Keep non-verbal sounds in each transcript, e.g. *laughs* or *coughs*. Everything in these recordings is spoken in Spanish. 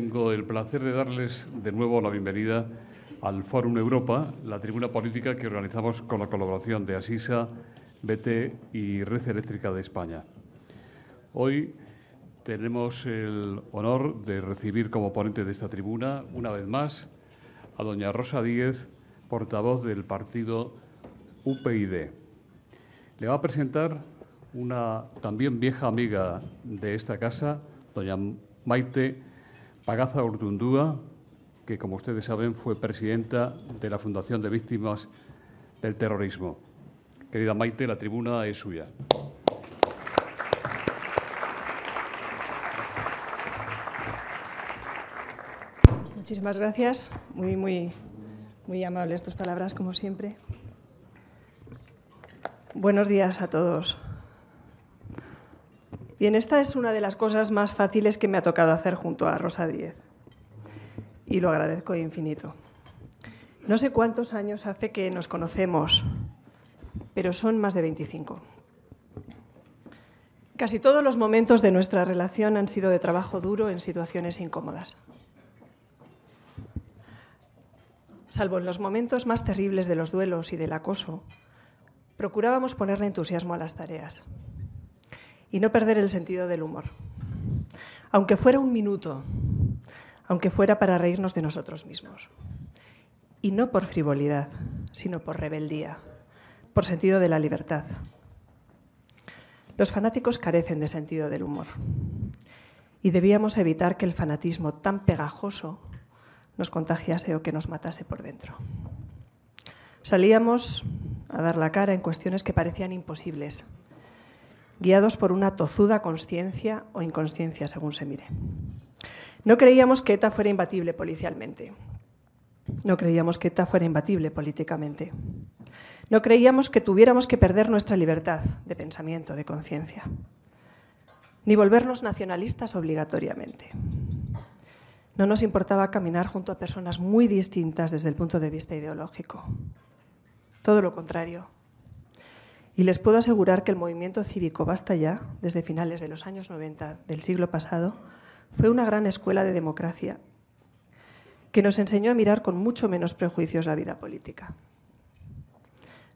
tengo el placer de darles de nuevo la bienvenida al Fórum Europa, la tribuna política que organizamos con la colaboración de Asisa, BT y Red Eléctrica de España. Hoy tenemos el honor de recibir como ponente de esta tribuna, una vez más, a doña Rosa Díez, portavoz del partido UPyD. Le va a presentar una también vieja amiga de esta casa, doña Maite Pagaza Ortundúa, que como ustedes saben fue presidenta de la Fundación de Víctimas del Terrorismo. Querida Maite, la tribuna es suya. Muchísimas gracias. Muy, muy, muy amables tus palabras, como siempre. Buenos días a todos. Bien, esta es una de las cosas más fáciles que me ha tocado hacer junto a Rosa Díez. Y lo agradezco infinito. No sé cuántos años hace que nos conocemos, pero son más de 25. Casi todos los momentos de nuestra relación han sido de trabajo duro en situaciones incómodas. Salvo en los momentos más terribles de los duelos y del acoso, procurábamos ponerle entusiasmo a las tareas y no perder el sentido del humor. Aunque fuera un minuto, aunque fuera para reírnos de nosotros mismos. Y no por frivolidad, sino por rebeldía, por sentido de la libertad. Los fanáticos carecen de sentido del humor. Y debíamos evitar que el fanatismo tan pegajoso nos contagiase o que nos matase por dentro. Salíamos a dar la cara en cuestiones que parecían imposibles, guiados por una tozuda conciencia o inconsciencia, según se mire. No creíamos que ETA fuera imbatible policialmente. No creíamos que ETA fuera imbatible políticamente. No creíamos que tuviéramos que perder nuestra libertad de pensamiento, de conciencia, ni volvernos nacionalistas obligatoriamente. No nos importaba caminar junto a personas muy distintas desde el punto de vista ideológico. Todo lo contrario, y les puedo asegurar que el movimiento cívico Basta Ya, desde finales de los años 90 del siglo pasado, fue una gran escuela de democracia que nos enseñó a mirar con mucho menos prejuicios la vida política.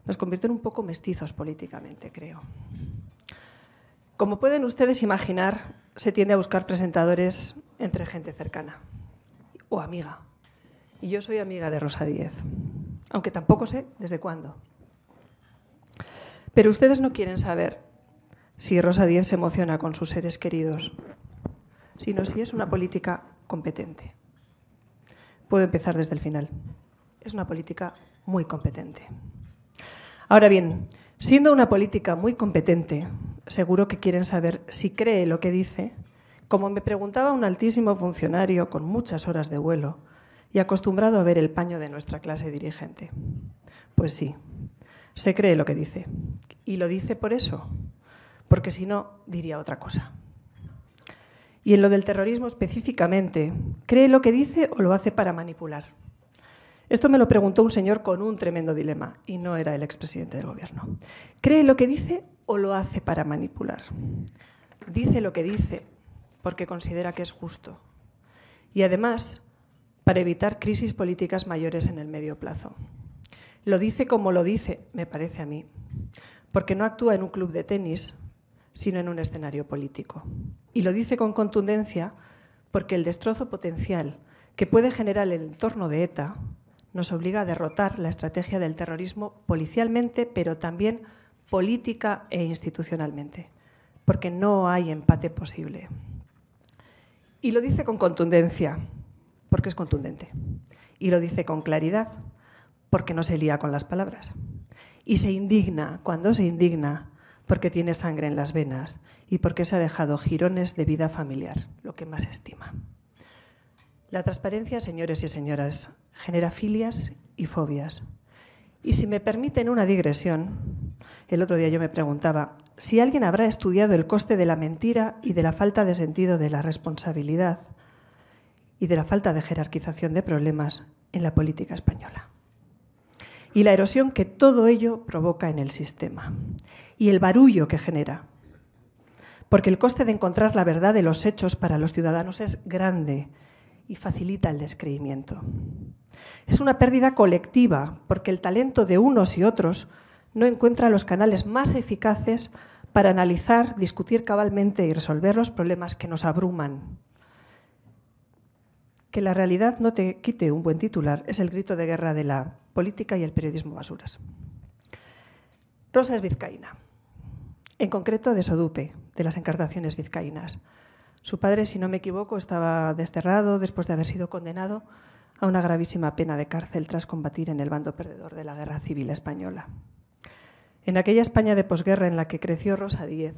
Nos convirtió en un poco mestizos políticamente, creo. Como pueden ustedes imaginar, se tiende a buscar presentadores entre gente cercana o amiga. Y yo soy amiga de Rosa Díez, aunque tampoco sé desde cuándo. Pero ustedes no quieren saber si Rosa Díez se emociona con sus seres queridos, sino si es una política competente. Puedo empezar desde el final. Es una política muy competente. Ahora bien, siendo una política muy competente, seguro que quieren saber si cree lo que dice, como me preguntaba un altísimo funcionario con muchas horas de vuelo y acostumbrado a ver el paño de nuestra clase dirigente. Pues sí, se cree lo que dice. Y lo dice por eso, porque si no, diría otra cosa. Y en lo del terrorismo específicamente, ¿cree lo que dice o lo hace para manipular? Esto me lo preguntó un señor con un tremendo dilema, y no era el expresidente del gobierno. ¿Cree lo que dice o lo hace para manipular? Dice lo que dice porque considera que es justo. Y además, para evitar crisis políticas mayores en el medio plazo. Lo dice como lo dice, me parece a mí, porque no actúa en un club de tenis, sino en un escenario político. Y lo dice con contundencia porque el destrozo potencial que puede generar el entorno de ETA nos obliga a derrotar la estrategia del terrorismo policialmente, pero también política e institucionalmente, porque no hay empate posible. Y lo dice con contundencia, porque es contundente. Y lo dice con claridad, porque no se lía con las palabras. Y se indigna, cuando se indigna, porque tiene sangre en las venas y porque se ha dejado jirones de vida familiar, lo que más estima. La transparencia, señores y señoras, genera filias y fobias. Y si me permiten una digresión, el otro día yo me preguntaba si alguien habrá estudiado el coste de la mentira y de la falta de sentido de la responsabilidad y de la falta de jerarquización de problemas en la política española y la erosión que todo ello provoca en el sistema y el barullo que genera. Porque el coste de encontrar la verdad de los hechos para los ciudadanos es grande y facilita el descreimiento. Es una pérdida colectiva porque el talento de unos y otros no encuentra los canales más eficaces para analizar, discutir cabalmente y resolver los problemas que nos abruman. Que la realidad no te quite un buen titular es el grito de guerra de la política y el periodismo basuras. Rosa es vizcaína, en concreto de Sodupe, de las encartaciones vizcaínas. Su padre, si no me equivoco, estaba desterrado después de haber sido condenado a una gravísima pena de cárcel tras combatir en el bando perdedor de la Guerra Civil Española. En aquella España de posguerra en la que creció Rosa Díez,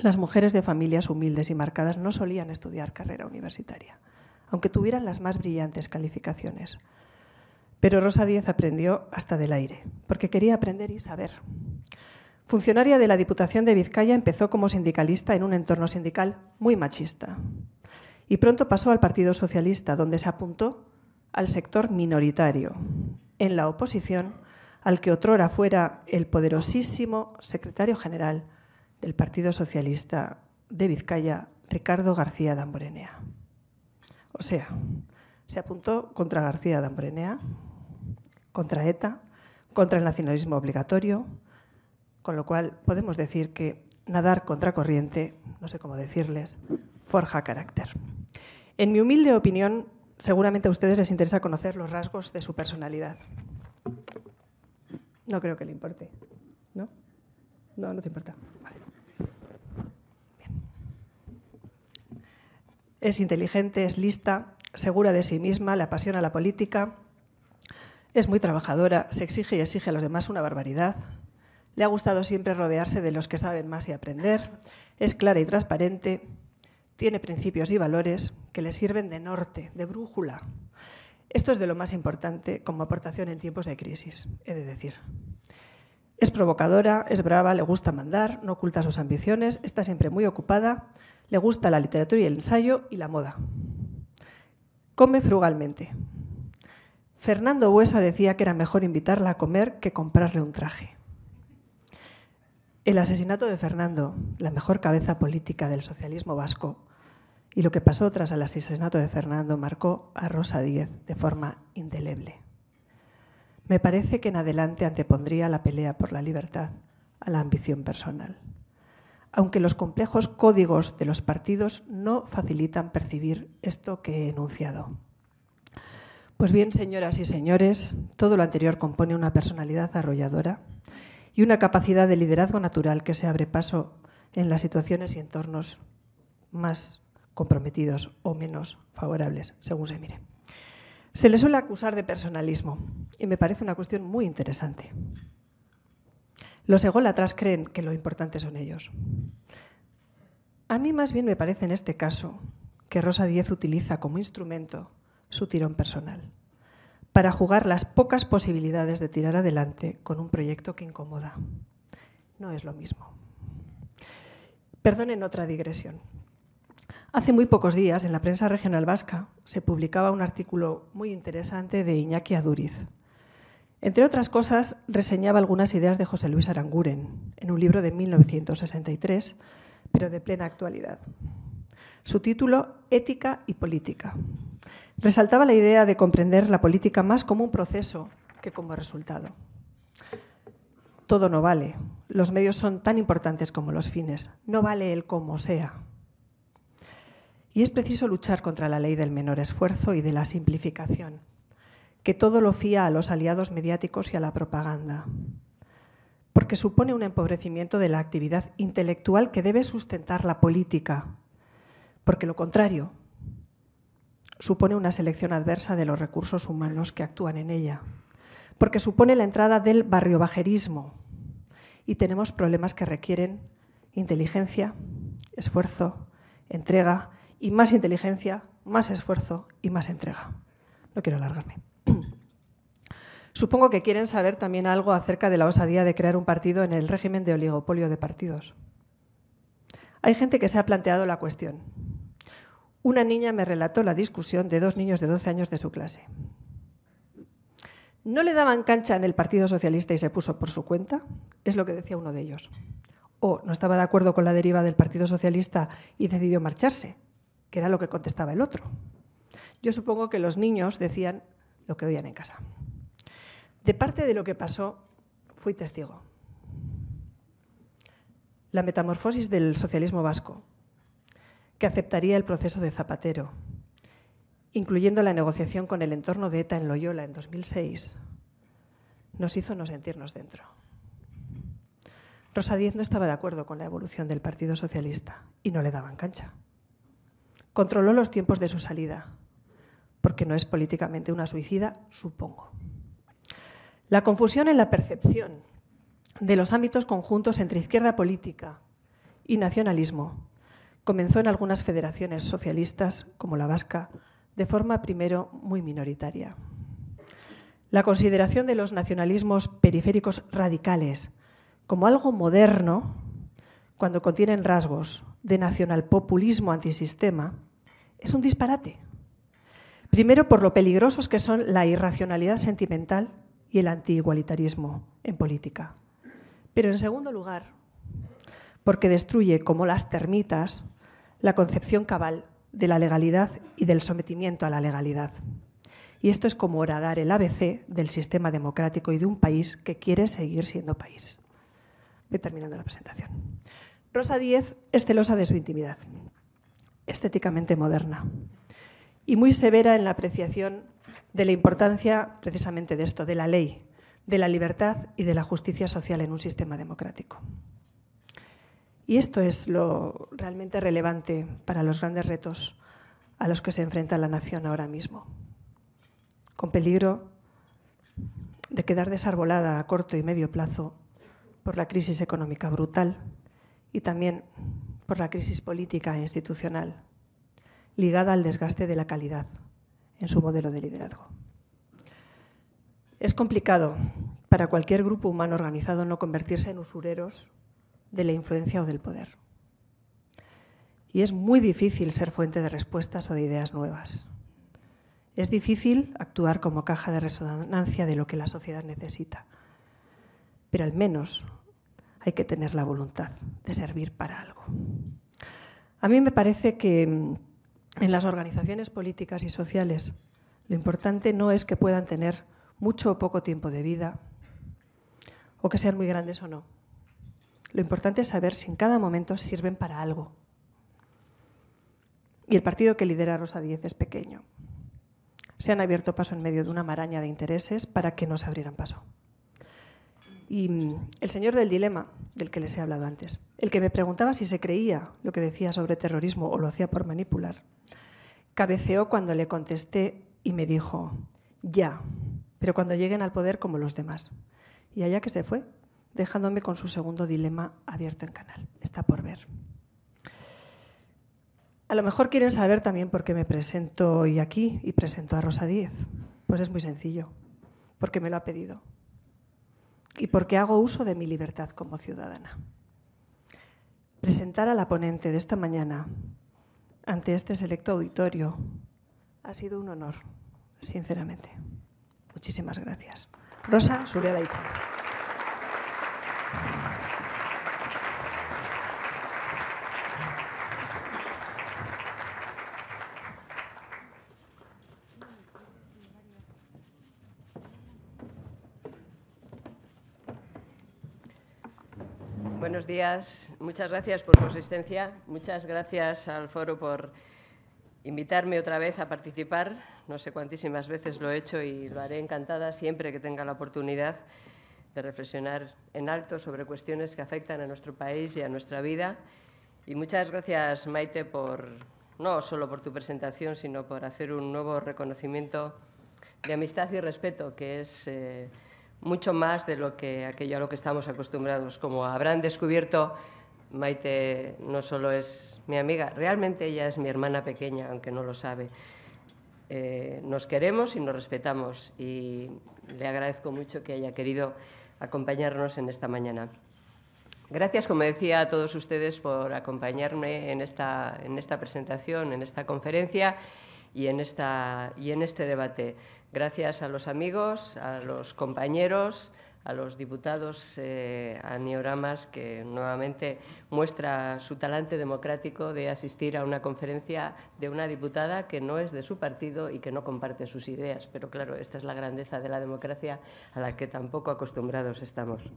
las mujeres de familias humildes y marcadas no solían estudiar carrera universitaria, aunque tuvieran las más brillantes calificaciones. Pero Rosa Díez aprendió hasta del aire, porque quería aprender y saber. Funcionaria de la Diputación de Vizcaya, empezó como sindicalista en un entorno sindical muy machista y pronto pasó al Partido Socialista, donde se apuntó al sector minoritario, en la oposición al que otrora fuera el poderosísimo secretario general del Partido Socialista de Vizcaya, Ricardo García Damborenea. O sea, se apuntó contra García Damborenea, contra ETA, contra el nacionalismo obligatorio, con lo cual podemos decir que nadar contra corriente, no sé cómo decirles, forja carácter. En mi humilde opinión, seguramente a ustedes les interesa conocer los rasgos de su personalidad. No creo que le importe, ¿no? No, no te importa. Es inteligente, es lista, segura de sí misma, le apasiona la política, es muy trabajadora, se exige y exige a los demás una barbaridad. Le ha gustado siempre rodearse de los que saben más y aprender. Es clara y transparente. Tiene principios y valores que le sirven de norte, de brújula. Esto es de lo más importante como aportación en tiempos de crisis, he de decir. Es provocadora, es brava, le gusta mandar, no oculta sus ambiciones, está siempre muy ocupada, le gusta la literatura y el ensayo y la moda. Come frugalmente, Fernando Huesa decía que era mejor invitarla a comer que comprarle un traje. El asesinato de Fernando, la mejor cabeza política del socialismo vasco, y lo que pasó tras el asesinato de Fernando marcó a Rosa Díez de forma indeleble. Me parece que en adelante antepondría la pelea por la libertad a la ambición personal, aunque los complejos códigos de los partidos no facilitan percibir esto que he enunciado. Pues bien, señoras y señores, todo lo anterior compone una personalidad arrolladora y una capacidad de liderazgo natural que se abre paso en las situaciones y entornos más comprometidos o menos favorables, según se mire. Se le suele acusar de personalismo y me parece una cuestión muy interesante. Los ególatras creen que lo importante son ellos. A mí más bien me parece en este caso que Rosa Díez utiliza como instrumento su tirón personal, para jugar las pocas posibilidades de tirar adelante con un proyecto que incomoda. No es lo mismo. Perdonen otra digresión. Hace muy pocos días en la prensa regional vasca se publicaba un artículo muy interesante de Iñaki Aduriz. Entre otras cosas, reseñaba algunas ideas de José Luis Aranguren en un libro de 1963, pero de plena actualidad. Su título, Ética y Política resaltaba la idea de comprender la política más como un proceso que como resultado. Todo no vale. Los medios son tan importantes como los fines. No vale el cómo sea. Y es preciso luchar contra la ley del menor esfuerzo y de la simplificación, que todo lo fía a los aliados mediáticos y a la propaganda, porque supone un empobrecimiento de la actividad intelectual que debe sustentar la política, porque lo contrario supone una selección adversa de los recursos humanos que actúan en ella, porque supone la entrada del barriobajerismo y tenemos problemas que requieren inteligencia, esfuerzo, entrega y más inteligencia, más esfuerzo y más entrega. No quiero alargarme. *clears throat* Supongo que quieren saber también algo acerca de la osadía de crear un partido en el régimen de oligopolio de partidos. Hay gente que se ha planteado la cuestión. Una niña me relató la discusión de dos niños de 12 años de su clase. No le daban cancha en el Partido Socialista y se puso por su cuenta, es lo que decía uno de ellos. O no estaba de acuerdo con la deriva del Partido Socialista y decidió marcharse, que era lo que contestaba el otro. Yo supongo que los niños decían lo que oían en casa. De parte de lo que pasó, fui testigo. La metamorfosis del socialismo vasco, que aceptaría el proceso de Zapatero, incluyendo la negociación con el entorno de ETA en Loyola en 2006, nos hizo no sentirnos dentro. Rosa no estaba de acuerdo con la evolución del Partido Socialista y no le daban cancha. Controló los tiempos de su salida, porque no es políticamente una suicida, supongo. La confusión en la percepción de los ámbitos conjuntos entre izquierda política y nacionalismo comenzó en algunas federaciones socialistas, como la vasca, de forma primero muy minoritaria. La consideración de los nacionalismos periféricos radicales como algo moderno, cuando contienen rasgos de nacionalpopulismo antisistema, es un disparate. Primero, por lo peligrosos que son la irracionalidad sentimental y el antiigualitarismo en política. Pero en segundo lugar, porque destruye, como las termitas, la concepción cabal de la legalidad y del sometimiento a la legalidad. Y esto es como horadar el ABC del sistema democrático y de un país que quiere seguir siendo país. Voy terminando la presentación. Rosa Díez es celosa de su intimidad, estéticamente moderna y muy severa en la apreciación de la importancia precisamente de esto, de la ley, de la libertad y de la justicia social en un sistema democrático. Y esto es lo realmente relevante para los grandes retos a los que se enfrenta la nación ahora mismo, con peligro de quedar desarbolada a corto y medio plazo por la crisis económica brutal y también por la crisis política e institucional, ligada al desgaste de la calidad en su modelo de liderazgo. Es complicado para cualquier grupo humano organizado no convertirse en usureros de la influencia o del poder. Y es muy difícil ser fuente de respuestas o de ideas nuevas. Es difícil actuar como caja de resonancia de lo que la sociedad necesita, pero al menos hay que tener la voluntad de servir para algo. A mí me parece que mm, en las organizaciones políticas y sociales lo importante no es que puedan tener mucho o poco tiempo de vida, o que sean muy grandes o no. Lo importante es saber si en cada momento sirven para algo. Y el partido que lidera Rosa Diez es pequeño. Se han abierto paso en medio de una maraña de intereses para que no se abrieran paso. Y mm, el señor del dilema, del que les he hablado antes, el que me preguntaba si se creía lo que decía sobre terrorismo o lo hacía por manipular, cabeceó cuando le contesté y me dijo, ya, pero cuando lleguen al poder como los demás. Y allá que se fue, dejándome con su segundo dilema abierto en canal. Está por ver. A lo mejor quieren saber también por qué me presento hoy aquí y presento a Rosa Díez. Pues es muy sencillo, porque me lo ha pedido y porque hago uso de mi libertad como ciudadana. Presentar a la ponente de esta mañana ante este selecto auditorio ha sido un honor, sinceramente. Muchísimas gracias. Rosa Suriada días. Muchas gracias por su asistencia. Muchas gracias al foro por invitarme otra vez a participar. No sé cuantísimas veces lo he hecho y lo haré encantada siempre que tenga la oportunidad de reflexionar en alto sobre cuestiones que afectan a nuestro país y a nuestra vida. Y muchas gracias, Maite, por no solo por tu presentación, sino por hacer un nuevo reconocimiento de amistad y respeto, que es eh, mucho más de lo que aquello a lo que estamos acostumbrados. Como habrán descubierto, Maite no solo es mi amiga, realmente ella es mi hermana pequeña, aunque no lo sabe. Eh, nos queremos y nos respetamos y le agradezco mucho que haya querido acompañarnos en esta mañana. Gracias, como decía, a todos ustedes por acompañarme en esta, presentación, en esta conferencia y y en este debate. Gracias a los amigos, a los compañeros, a los diputados, eh, a Neoramas, que nuevamente muestra su talante democrático de asistir a una conferencia de una diputada que no es de su partido y que no comparte sus ideas. Pero claro, esta es la grandeza de la democracia a la que tampoco acostumbrados estamos.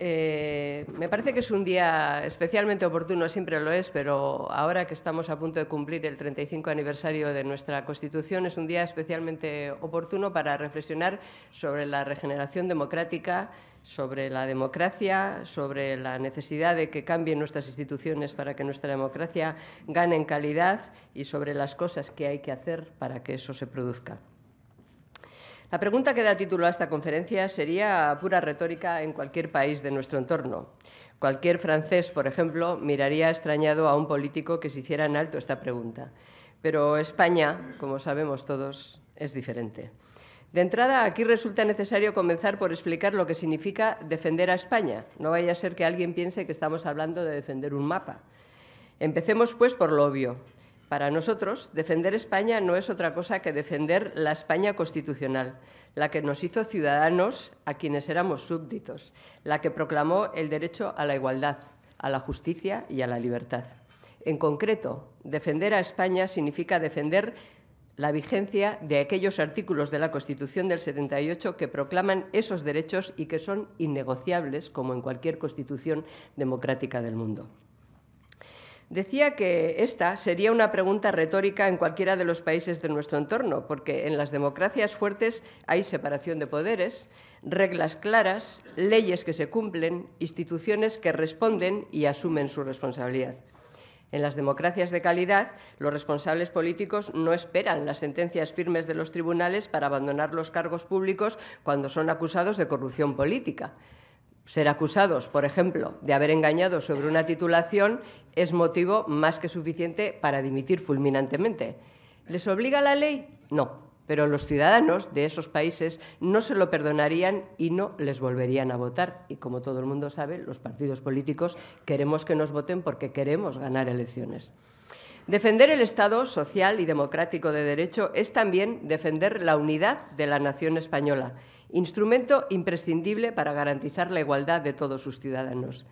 Eh, me parece que es un día especialmente oportuno, siempre lo es, pero ahora que estamos a punto de cumplir el 35 aniversario de nuestra Constitución, es un día especialmente oportuno para reflexionar sobre la regeneración democrática, sobre la democracia, sobre la necesidad de que cambien nuestras instituciones para que nuestra democracia gane en calidad y sobre las cosas que hay que hacer para que eso se produzca. La pregunta que da título a esta conferencia sería pura retórica en cualquier país de nuestro entorno. Cualquier francés, por ejemplo, miraría extrañado a un político que se hiciera en alto esta pregunta. Pero España, como sabemos todos, es diferente. De entrada, aquí resulta necesario comenzar por explicar lo que significa defender a España. No vaya a ser que alguien piense que estamos hablando de defender un mapa. Empecemos, pues, por lo obvio. Para nosotros, defender España no es otra cosa que defender la España constitucional, la que nos hizo ciudadanos a quienes éramos súbditos, la que proclamó el derecho a la igualdad, a la justicia y a la libertad. En concreto, defender a España significa defender la vigencia de aquellos artículos de la Constitución del 78 que proclaman esos derechos y que son innegociables, como en cualquier constitución democrática del mundo. Decía que esta sería una pregunta retórica en cualquiera de los países de nuestro entorno, porque en las democracias fuertes hay separación de poderes, reglas claras, leyes que se cumplen, instituciones que responden y asumen su responsabilidad. En las democracias de calidad, los responsables políticos no esperan las sentencias firmes de los tribunales para abandonar los cargos públicos cuando son acusados de corrupción política. Ser acusados, por ejemplo, de haber engañado sobre una titulación es motivo más que suficiente para dimitir fulminantemente. ¿Les obliga la ley? No, pero los ciudadanos de esos países no se lo perdonarían y no les volverían a votar. Y como todo el mundo sabe, los partidos políticos queremos que nos voten porque queremos ganar elecciones. Defender el Estado social y democrático de derecho es también defender la unidad de la nación española instrumento imprescindible para garantizar la igualdad de todos sus ciudadanos.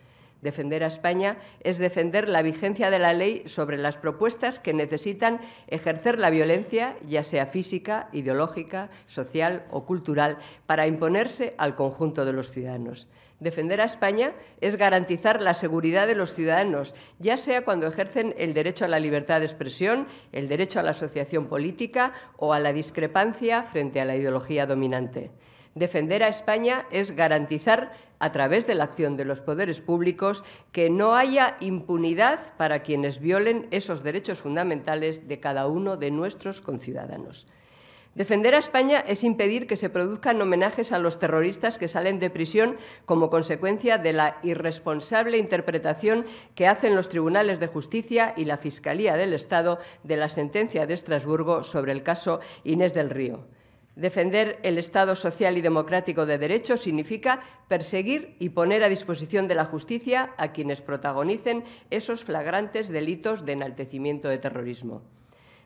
Defender a España es defender la vigencia de la ley sobre las propuestas que necesitan ejercer la violencia, ya sea física, ideológica, social o cultural, para imponerse al conjunto de los ciudadanos. Defender a España es garantizar la seguridad de los ciudadanos, ya sea cuando ejercen el derecho a la libertad de expresión, el derecho a la asociación política o a la discrepancia frente a la ideología dominante. Defender a España es garantizar a través de la acción de los poderes públicos, que no haya impunidad para quienes violen esos derechos fundamentales de cada uno de nuestros conciudadanos. Defender a España es impedir que se produzcan homenajes a los terroristas que salen de prisión como consecuencia de la irresponsable interpretación que hacen los tribunales de justicia y la Fiscalía del Estado de la sentencia de Estrasburgo sobre el caso Inés del Río. Defender el Estado social y democrático de derecho significa perseguir y poner a disposición de la justicia a quienes protagonicen esos flagrantes delitos de enaltecimiento de terrorismo.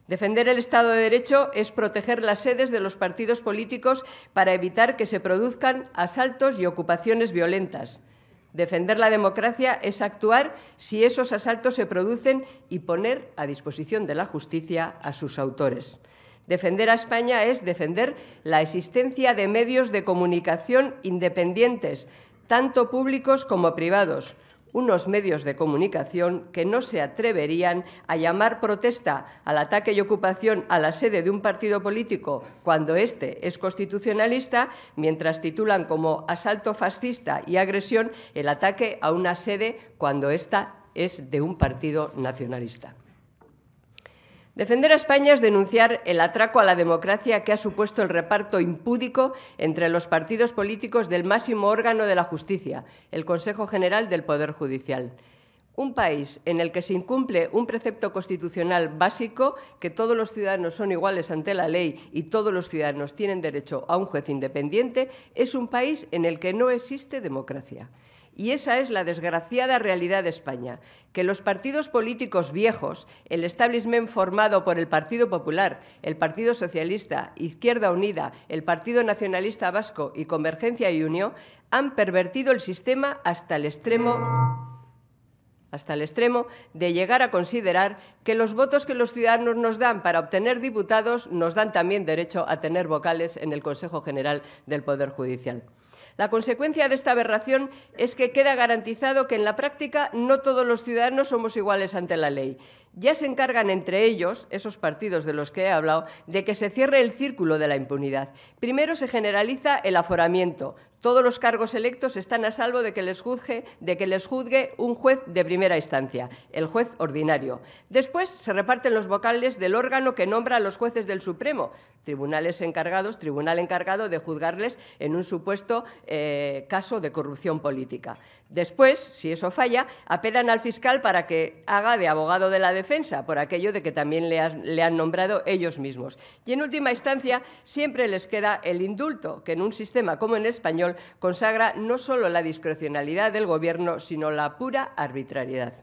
Defender el Estado de Derecho es proteger las sedes de los partidos políticos para evitar que se produzcan asaltos y ocupaciones violentas. Defender la democracia es actuar si esos asaltos se producen y poner a disposición de la justicia a sus autores. Defender a España es defender la existencia de medios de comunicación independientes, tanto públicos como privados, unos medios de comunicación que no se atreverían a llamar protesta al ataque y ocupación a la sede de un partido político cuando éste es constitucionalista, mientras titulan como asalto fascista y agresión el ataque a una sede cuando ésta es de un partido nacionalista. Defender a España es denunciar el atraco a la democracia que ha supuesto el reparto impúdico entre los partidos políticos del máximo órgano de la justicia, el Consejo General del Poder Judicial. Un país en el que se incumple un precepto constitucional básico, que todos los ciudadanos son iguales ante la ley y todos los ciudadanos tienen derecho a un juez independiente, es un país en el que no existe democracia. Y esa es la desgraciada realidad de España, que los partidos políticos viejos, el establishment formado por el Partido Popular, el Partido Socialista, Izquierda Unida, el Partido Nacionalista Vasco y Convergencia y Unión, han pervertido el sistema hasta el extremo hasta el extremo de llegar a considerar que los votos que los ciudadanos nos dan para obtener diputados nos dan también derecho a tener vocales en el Consejo General del Poder Judicial. La consecuencia de esta aberración es que queda garantizado que en la práctica no todos los ciudadanos somos iguales ante la ley. Ya se encargan entre ellos, esos partidos de los que he hablado, de que se cierre el círculo de la impunidad. Primero se generaliza el aforamiento, todos los cargos electos están a salvo de que les juzgue, de que les juzgue un juez de primera instancia, el juez ordinario. Después se reparten los vocales del órgano que nombra a los jueces del Supremo, tribunales encargados, tribunal encargado de juzgarles en un supuesto eh, caso de corrupción política. Después, si eso falla, apelan al fiscal para que haga de abogado de la defensa, por aquello de que también le, han nombrado ellos mismos. Y en última instancia, siempre les queda el indulto, que en un sistema como el español consagra no solo la discrecionalidad del Gobierno, sino la pura arbitrariedad.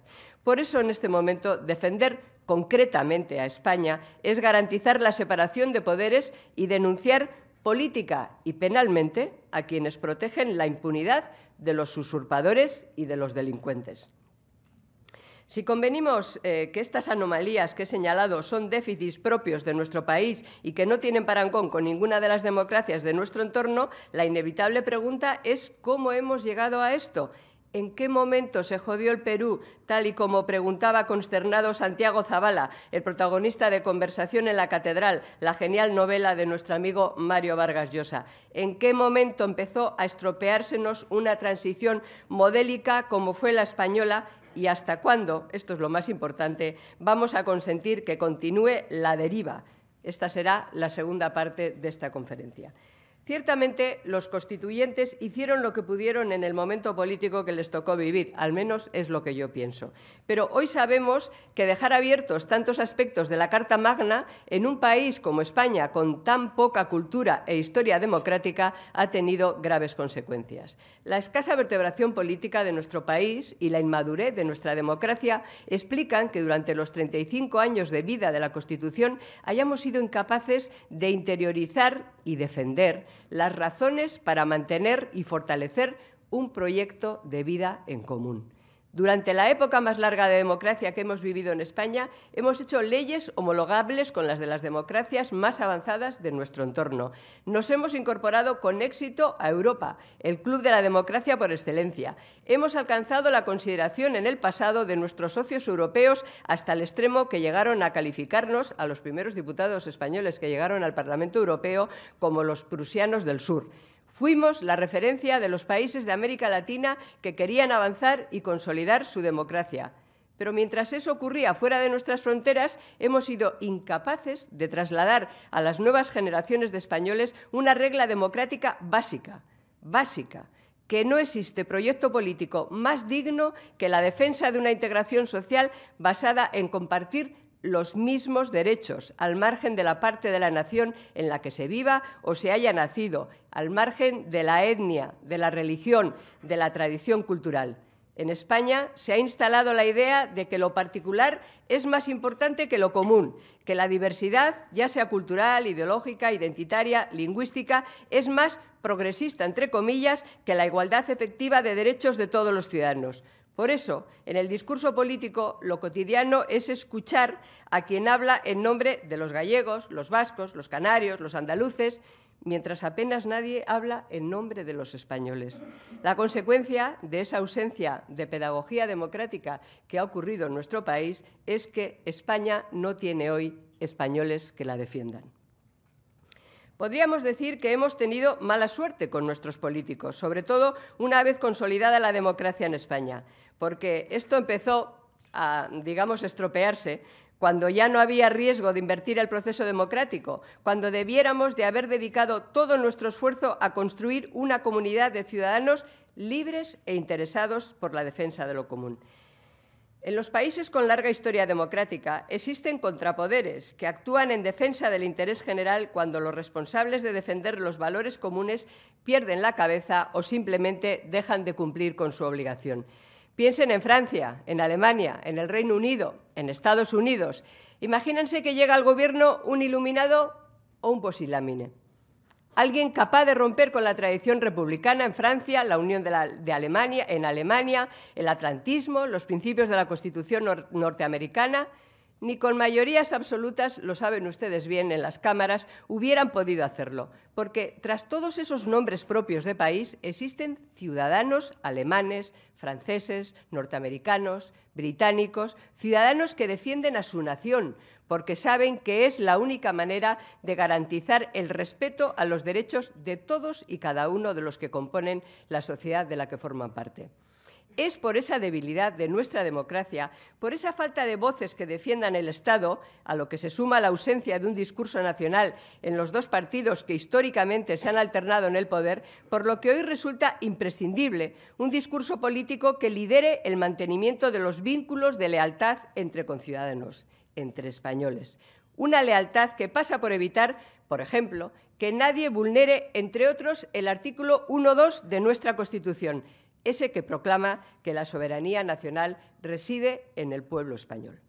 Por eso, en este momento, defender concretamente a España es garantizar la separación de poderes y denunciar política y penalmente a quienes protegen la impunidad de los usurpadores y de los delincuentes. Si convenimos eh, que estas anomalías que he señalado son déficits propios de nuestro país y que no tienen parangón con ninguna de las democracias de nuestro entorno, la inevitable pregunta es cómo hemos llegado a esto ¿En qué momento se jodió el Perú, tal y como preguntaba consternado Santiago Zavala, el protagonista de Conversación en la Catedral, la genial novela de nuestro amigo Mario Vargas Llosa? ¿En qué momento empezó a estropeársenos una transición modélica como fue la española y hasta cuándo, esto es lo más importante, vamos a consentir que continúe la deriva? Esta será la segunda parte de esta conferencia. Ciertamente los constituyentes hicieron lo que pudieron en el momento político que les tocó vivir, al menos es lo que yo pienso. Pero hoy sabemos que dejar abiertos tantos aspectos de la Carta Magna en un país como España, con tan poca cultura e historia democrática, ha tenido graves consecuencias. La escasa vertebración política de nuestro país y la inmadurez de nuestra democracia explican que durante los 35 años de vida de la Constitución hayamos sido incapaces de interiorizar y defender las razones para mantener y fortalecer un proyecto de vida en común. Durante la época más larga de democracia que hemos vivido en España, hemos hecho leyes homologables con las de las democracias más avanzadas de nuestro entorno. Nos hemos incorporado con éxito a Europa, el club de la democracia por excelencia. Hemos alcanzado la consideración en el pasado de nuestros socios europeos hasta el extremo que llegaron a calificarnos a los primeros diputados españoles que llegaron al Parlamento Europeo como los prusianos del sur. Fuimos la referencia de los países de América Latina que querían avanzar y consolidar su democracia. Pero mientras eso ocurría fuera de nuestras fronteras, hemos sido incapaces de trasladar a las nuevas generaciones de españoles una regla democrática básica, básica, que no existe proyecto político más digno que la defensa de una integración social basada en compartir los mismos derechos, al margen de la parte de la nación en la que se viva o se haya nacido, al margen de la etnia, de la religión, de la tradición cultural. En España se ha instalado la idea de que lo particular es más importante que lo común, que la diversidad, ya sea cultural, ideológica, identitaria, lingüística, es más progresista, entre comillas, que la igualdad efectiva de derechos de todos los ciudadanos. Por eso, en el discurso político, lo cotidiano es escuchar a quien habla en nombre de los gallegos, los vascos, los canarios, los andaluces, mientras apenas nadie habla en nombre de los españoles. La consecuencia de esa ausencia de pedagogía democrática que ha ocurrido en nuestro país es que España no tiene hoy españoles que la defiendan. Podríamos decir que hemos tenido mala suerte con nuestros políticos, sobre todo una vez consolidada la democracia en España, porque esto empezó a, digamos, estropearse cuando ya no había riesgo de invertir el proceso democrático, cuando debiéramos de haber dedicado todo nuestro esfuerzo a construir una comunidad de ciudadanos libres e interesados por la defensa de lo común. En los países con larga historia democrática existen contrapoderes que actúan en defensa del interés general cuando los responsables de defender los valores comunes pierden la cabeza o simplemente dejan de cumplir con su obligación. Piensen en Francia, en Alemania, en el Reino Unido, en Estados Unidos. Imagínense que llega al gobierno un iluminado o un posilámine alguien capaz de romper con la tradición republicana en Francia, la Unión de, Alemania, en Alemania, el atlantismo, los principios de la Constitución norteamericana, ni con mayorías absolutas, lo saben ustedes bien en las cámaras, hubieran podido hacerlo, porque tras todos esos nombres propios de país existen ciudadanos alemanes, franceses, norteamericanos, británicos, ciudadanos que defienden a su nación, porque saben que es la única manera de garantizar el respeto a los derechos de todos y cada uno de los que componen la sociedad de la que forman parte. Es por esa debilidad de nuestra democracia, por esa falta de voces que defiendan el Estado, a lo que se suma la ausencia de un discurso nacional en los dos partidos que históricamente se han alternado en el poder, por lo que hoy resulta imprescindible un discurso político que lidere el mantenimiento de los vínculos de lealtad entre conciudadanos entre españoles. Una lealtad que pasa por evitar, por ejemplo, que nadie vulnere, entre otros, el artículo 1.2 de nuestra Constitución, ese que proclama que la soberanía nacional reside en el pueblo español.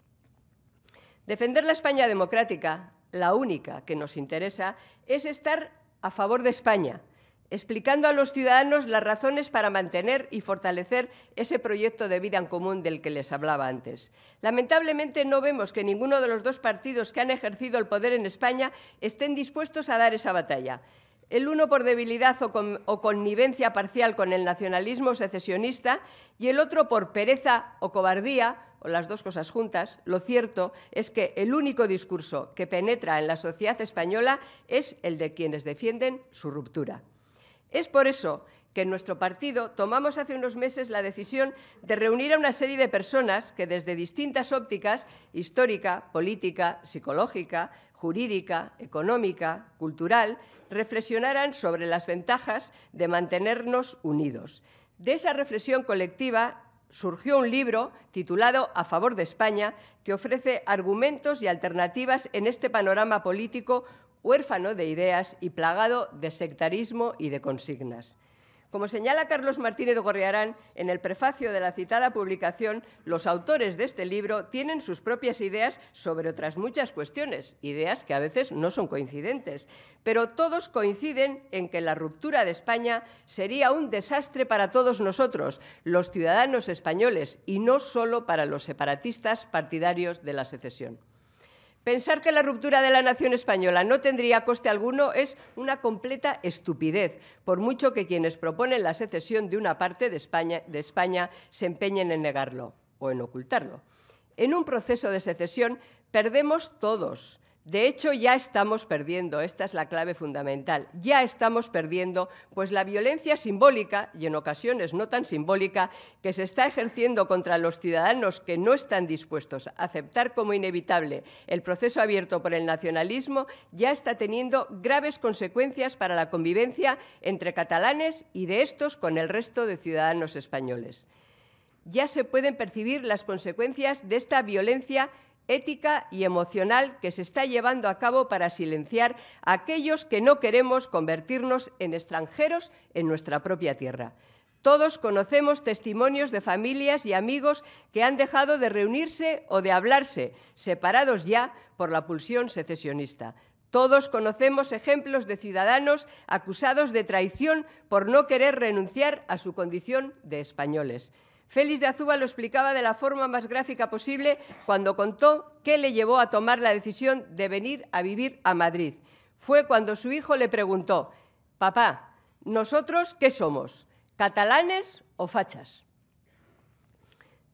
Defender la España democrática, la única que nos interesa, es estar a favor de España, explicando a los ciudadanos las razones para mantener y fortalecer ese proyecto de vida en común del que les hablaba antes. Lamentablemente no vemos que ninguno de los dos partidos que han ejercido el poder en España estén dispuestos a dar esa batalla. El uno por debilidad o, connivencia parcial con el nacionalismo secesionista y el otro por pereza o cobardía o las dos cosas juntas, lo cierto es que el único discurso que penetra en la sociedad española es el de quienes defienden su ruptura. Es por eso que en nuestro partido tomamos hace unos meses la decisión de reunir a una serie de personas que desde distintas ópticas, histórica, política, psicológica, jurídica, económica, cultural, reflexionaran sobre las ventajas de mantenernos unidos. De esa reflexión colectiva surgió un libro titulado A favor de España, que ofrece argumentos y alternativas en este panorama político huérfano de ideas y plagado de sectarismo y de consignas. Como señala Carlos Martínez Gorriarán en el prefacio de la citada publicación, los autores de este libro tienen sus propias ideas sobre otras muchas cuestiones, ideas que a veces no son coincidentes, pero todos coinciden en que la ruptura de España sería un desastre para todos nosotros, los ciudadanos españoles, y no solo para los separatistas partidarios de la secesión. Pensar que la ruptura de la nación española no tendría coste alguno es una completa estupidez, por mucho que quienes proponen la secesión de una parte de España, se empeñen en negarlo o en ocultarlo. En un proceso de secesión perdemos todos, de hecho, ya estamos perdiendo, esta es la clave fundamental, ya estamos perdiendo, pues la violencia simbólica, y en ocasiones no tan simbólica, que se está ejerciendo contra los ciudadanos que no están dispuestos a aceptar como inevitable el proceso abierto por el nacionalismo, ya está teniendo graves consecuencias para la convivencia entre catalanes y de estos con el resto de ciudadanos españoles. Ya se pueden percibir las consecuencias de esta violencia ética y emocional que se está llevando a cabo para silenciar a aquellos que no queremos convertirnos en extranjeros en nuestra propia tierra. Todos conocemos testimonios de familias y amigos que han dejado de reunirse o de hablarse, separados ya por la pulsión secesionista. Todos conocemos ejemplos de ciudadanos acusados de traición por no querer renunciar a su condición de españoles. Félix de Azúa lo explicaba de la forma más gráfica posible cuando contó qué le llevó a tomar la decisión de venir a vivir a Madrid. Fue cuando su hijo le preguntó, papá, ¿nosotros qué somos? ¿Catalanes o fachas?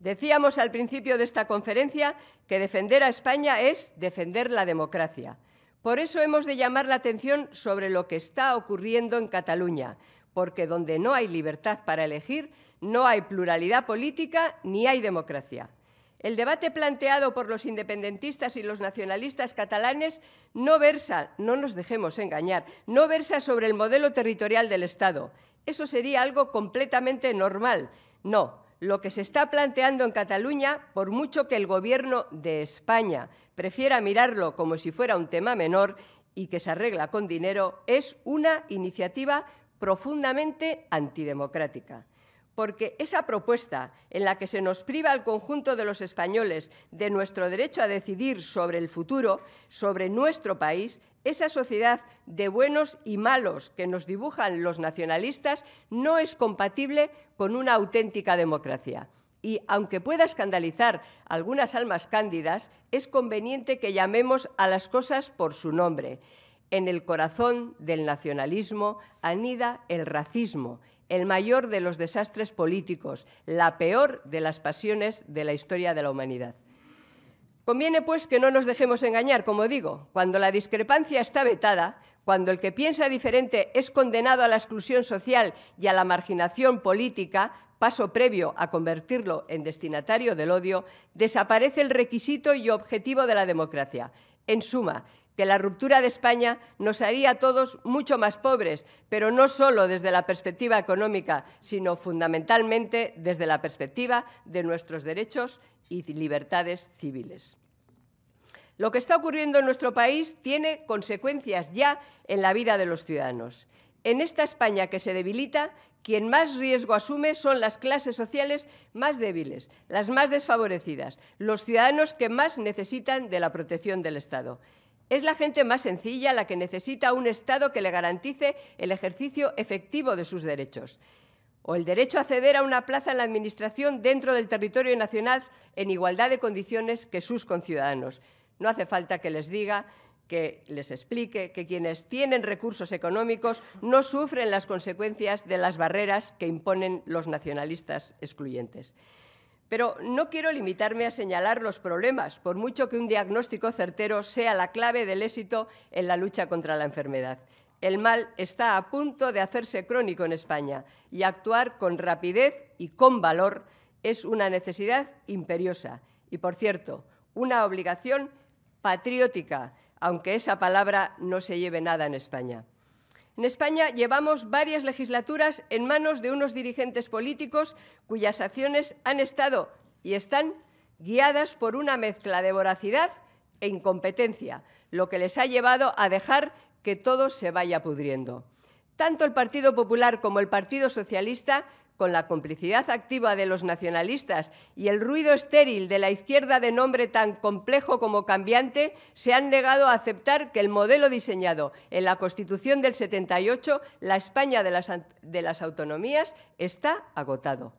Decíamos al principio de esta conferencia que defender a España es defender la democracia. Por eso hemos de llamar la atención sobre lo que está ocurriendo en Cataluña, porque donde no hay libertad para elegir, no hay pluralidad política ni hay democracia. El debate planteado por los independentistas y los nacionalistas catalanes no versa, no nos dejemos engañar, no versa sobre el modelo territorial del Estado. Eso sería algo completamente normal. No, lo que se está planteando en Cataluña, por mucho que el Gobierno de España prefiera mirarlo como si fuera un tema menor y que se arregla con dinero, es una iniciativa profundamente antidemocrática. Porque esa propuesta en la que se nos priva al conjunto de los españoles de nuestro derecho a decidir sobre el futuro, sobre nuestro país, esa sociedad de buenos y malos que nos dibujan los nacionalistas no es compatible con una auténtica democracia. Y aunque pueda escandalizar algunas almas cándidas, es conveniente que llamemos a las cosas por su nombre en el corazón del nacionalismo anida el racismo, el mayor de los desastres políticos, la peor de las pasiones de la historia de la humanidad. Conviene, pues, que no nos dejemos engañar, como digo, cuando la discrepancia está vetada, cuando el que piensa diferente es condenado a la exclusión social y a la marginación política, paso previo a convertirlo en destinatario del odio, desaparece el requisito y objetivo de la democracia. En suma, que la ruptura de España nos haría a todos mucho más pobres, pero no solo desde la perspectiva económica, sino fundamentalmente desde la perspectiva de nuestros derechos y libertades civiles. Lo que está ocurriendo en nuestro país tiene consecuencias ya en la vida de los ciudadanos. En esta España que se debilita, quien más riesgo asume son las clases sociales más débiles, las más desfavorecidas, los ciudadanos que más necesitan de la protección del Estado. Es la gente más sencilla la que necesita un Estado que le garantice el ejercicio efectivo de sus derechos o el derecho a acceder a una plaza en la Administración dentro del territorio nacional en igualdad de condiciones que sus conciudadanos. No hace falta que les diga, que les explique que quienes tienen recursos económicos no sufren las consecuencias de las barreras que imponen los nacionalistas excluyentes. Pero no quiero limitarme a señalar los problemas, por mucho que un diagnóstico certero sea la clave del éxito en la lucha contra la enfermedad. El mal está a punto de hacerse crónico en España y actuar con rapidez y con valor es una necesidad imperiosa y, por cierto, una obligación patriótica, aunque esa palabra no se lleve nada en España. En España llevamos varias legislaturas en manos de unos dirigentes políticos cuyas acciones han estado y están guiadas por una mezcla de voracidad e incompetencia, lo que les ha llevado a dejar que todo se vaya pudriendo. Tanto el Partido Popular como el Partido Socialista con la complicidad activa de los nacionalistas y el ruido estéril de la izquierda de nombre tan complejo como cambiante, se han negado a aceptar que el modelo diseñado en la Constitución del 78, la España de las, autonomías, está agotado.